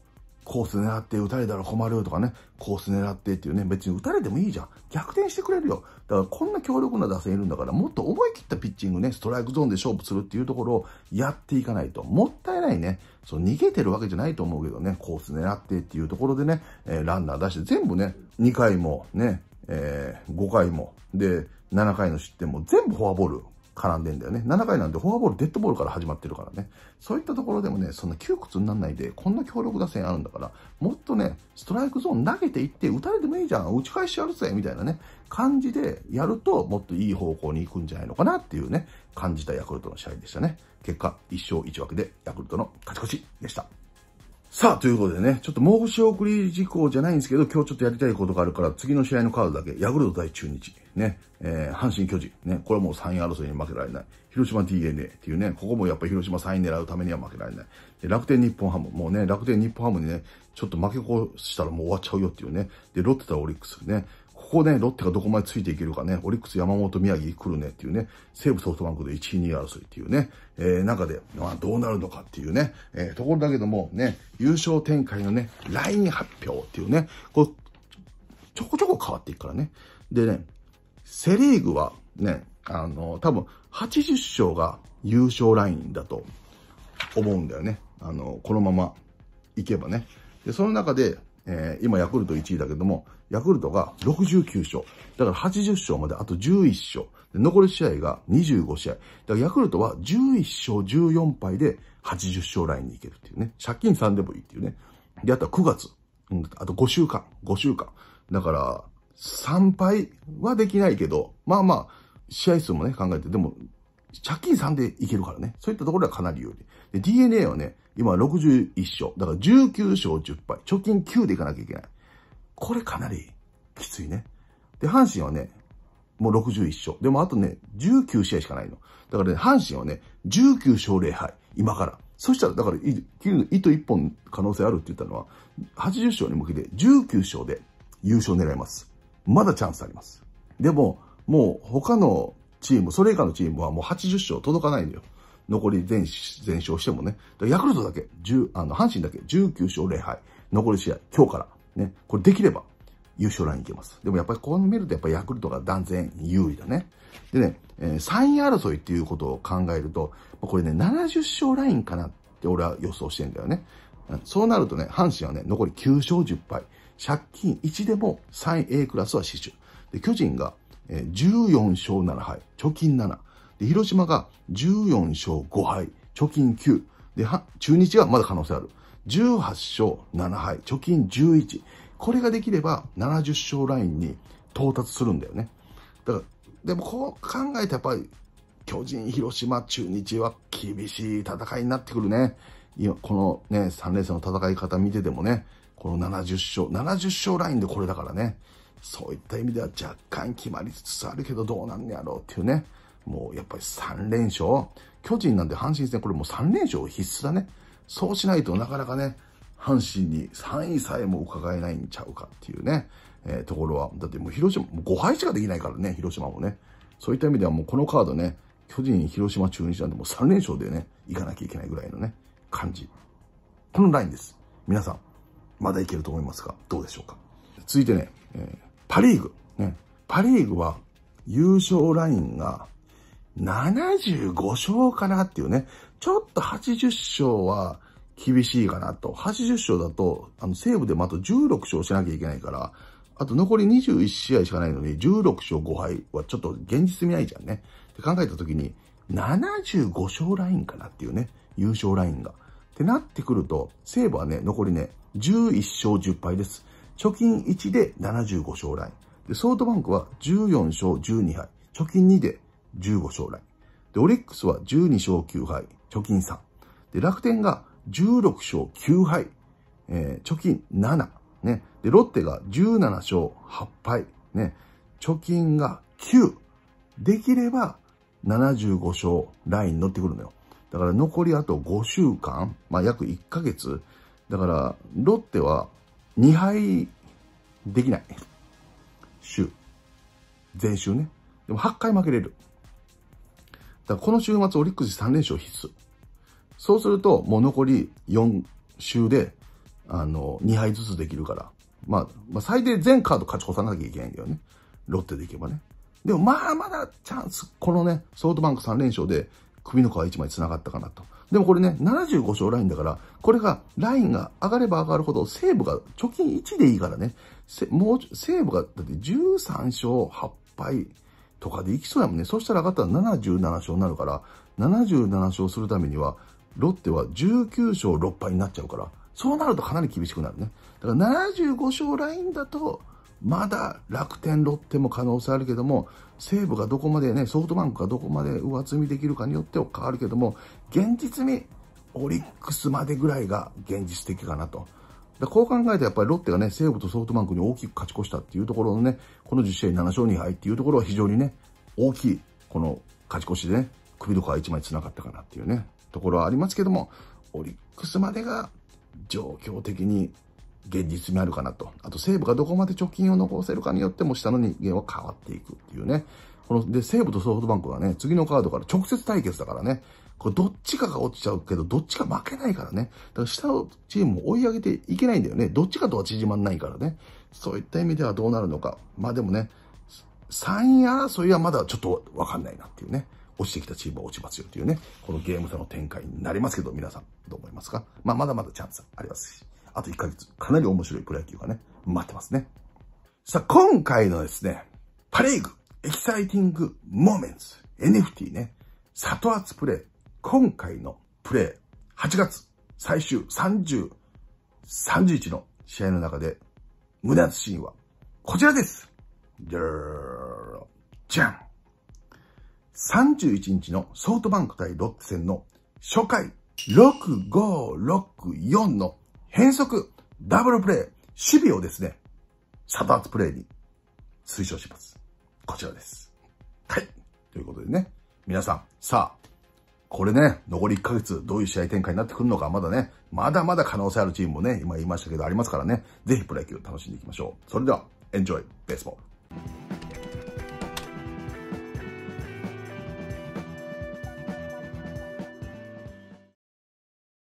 コース狙って打たれたら困るとかね、コース狙ってっていうね、別に打たれてもいいじゃん。逆転してくれるよ。だからこんな強力な打線いるんだから、もっと思い切ったピッチングね、ストライクゾーンで勝負するっていうところをやっていかないと。もったいないね。そう、逃げてるわけじゃないと思うけどね、コース狙ってっていうところでね、えー、ランナー出して、全部ね、2回もね、えー、5回も、で、7回の失点も全部フォアボール絡んでんだよね。7回なんでフォアボール、デッドボールから始まってるからね。そういったところでもね、そんな窮屈にならないで、こんな強力打線あるんだから、もっとね、ストライクゾーン投げていって、打たれてもいいじゃん、打ち返しやるぜ、みたいなね、感じでやると、もっといい方向に行くんじゃないのかなっていうね、感じたヤクルトの試合でしたね。結果、1勝1分けでヤクルトの勝ち越しでした。さあ、ということでね、ちょっと申し送り事項じゃないんですけど、今日ちょっとやりたいことがあるから、次の試合のカードだけ、ヤクルト対中日、ね、えー、阪神巨人、ね、これはもう3位争いに負けられない。広島 DNA っていうね、ここもやっぱり広島3位狙うためには負けられない。で、楽天日本ハム、もうね、楽天日本ハムにね、ちょっと負け越したらもう終わっちゃうよっていうね。で、ロッテとオリックスね、ここね、ロッテがどこまでついていけるかね、オリックス、山本、宮城来るねっていうね、西武ソフトバンクで1位、2位争いっていうね、えー、中で、まあ、どうなるのかっていうね、えー、ところだけども、ね、優勝展開のね、ライン発表っていうね、こう、ちょこちょこ変わっていくからね。でね、セリーグはね、あの、多分80勝が優勝ラインだと思うんだよね。あの、このままいけばね。で、その中で、えー、今ヤクルト1位だけども、ヤクルトが69勝。だから80勝まであと11勝。残り試合が25試合。だからヤクルトは11勝14敗で80勝ラインに行けるっていうね。借金3でもいいっていうね。で、あとは9月。うん、あと5週間。5週間。だから、3敗はできないけど、まあまあ、試合数もね、考えて、でも、借金3でいけるからね。そういったところはかなり有利。で、DNA はね、今61勝。だから19勝10敗。貯金9でいかなきゃいけない。これかなりきついね。で、阪神はね、もう61勝。でもあとね、19試合しかないの。だからね、阪神はね、19勝0敗。今から。そしたら、だから、糸1本可能性あるって言ったのは、80勝に向けて19勝で優勝狙います。まだチャンスあります。でも、もう他のチーム、それ以下のチームはもう80勝届かないんだよ。残り全全勝してもね。ヤクルトだけ、10、あの、阪神だけ19勝0敗。残り試合、今日から。ね、これできれば優勝ラインいけます。でもやっぱりここ見るとやっぱヤクルトが断然有利だね。でね、えー、3位争いっていうことを考えると、これね、70勝ラインかなって俺は予想してんだよね。そうなるとね、阪神はね、残り9勝10敗。借金1でも3 A クラスは死守。で、巨人が14勝7敗、貯金7。で、広島が14勝5敗、貯金9。で、中日がまだ可能性ある。18勝7敗、貯金11。これができれば70勝ラインに到達するんだよね。だから、でもこう考えてやっぱり、巨人、広島、中日は厳しい戦いになってくるね。今、このね、3連戦の戦い方見ててもね、この70勝、70勝ラインでこれだからね、そういった意味では若干決まりつつあるけどどうなんやろうっていうね、もうやっぱり3連勝、巨人なんで阪神戦これもう3連勝必須だね。そうしないとなかなかね、阪神に3位さえも伺えないんちゃうかっていうね、えー、ところは、だってもう広島、もう5敗しかできないからね、広島もね。そういった意味ではもうこのカードね、巨人、広島、中日なんてもう3連勝でね、行かなきゃいけないぐらいのね、感じ。このラインです。皆さん、まだいけると思いますが、どうでしょうか。続いてね、えー、パリーグ。ね、パリーグは優勝ラインが75勝かなっていうね、ちょっと80勝は厳しいかなと。80勝だと、あの、西武でもあと16勝しなきゃいけないから、あと残り21試合しかないのに、16勝5敗はちょっと現実味ないじゃんね。って考えた時に、75勝ラインかなっていうね、優勝ラインが。ってなってくると、西武はね、残りね、11勝10敗です。貯金1で75勝ライン。で、ソフトバンクは14勝12敗。貯金2で15勝ライン。で、オリックスは12勝9敗。貯金3。で、楽天が16勝9敗、えー、貯金7。ね。で、ロッテが17勝8敗、ね。貯金が9。できれば75勝ラインに乗ってくるのよ。だから残りあと5週間、まあ約1ヶ月。だから、ロッテは2敗できない。週。全週ね。でも8回負けれる。だからこの週末オリックス3連勝必須。そうすると、もう残り4週で、あの、2敗ずつできるから。まあ、まあ、最低全カード勝ち越さなきゃいけないんだよね。ロッテでいけばね。でも、まあ、まだチャンス、このね、ソフトバンク3連勝で、首の皮1枚繋がったかなと。でもこれね、75勝ラインだから、これが、ラインが上がれば上がるほど、セーブが貯金1でいいからね、もう、ーブが、だって13勝8敗、とかでいきそうやもんね。そしたらあったら77勝になるから、77勝するためには、ロッテは19勝6敗になっちゃうから、そうなるとかなり厳しくなるね。だから75勝ラインだと、まだ楽天、ロッテも可能性あるけども、西武がどこまでね、ソフトバンクがどこまで上積みできるかによっては変わるけども、現実にオリックスまでぐらいが現実的かなと。でこう考えるとやっぱりロッテがね、西武とソフトバンクに大きく勝ち越したっていうところのね、この10試合7勝2敗っていうところは非常にね、大きい、この勝ち越しでね、首とか一枚繋がったかなっていうね、ところはありますけども、オリックスまでが状況的に現実味あるかなと。あと西武がどこまで貯金を残せるかによっても下の人間は変わっていくっていうね。この、で、西武とソフトバンクはね、次のカードから直接対決だからね、これどっちかが落ちちゃうけど、どっちか負けないからね。だから下のチームも追い上げていけないんだよね。どっちかとは縮まんないからね。そういった意味ではどうなるのか。まあでもね、3位争いはまだちょっとわかんないなっていうね。落ちてきたチームは落ちますよというね、このゲーム差の展開になりますけど、皆さんどう思いますかまあ、まだまだチャンスありますし、あと1ヶ月、かなり面白いプロ野球がね、待ってますね。さあ、今回のですね、パリーグ、エキサイティングモーメンツ、NFT ね、サトアツプレイ、今回のプレー、8月最終30、31の試合の中で、胸熱シーンは、こちらです。じゃーじゃん。31日のソフトバンク対ロッテ戦の初回6564の変則ダブルプレイ、守備をですね、サターツプレイに推奨します。こちらです。はい。ということでね、皆さん、さあ、これね、残り1ヶ月、どういう試合展開になってくるのか、まだね、まだまだ可能性あるチームもね、今言いましたけどありますからね、ぜひプロ野球楽しんでいきましょう。それでは、エンジョイ、ベースボール。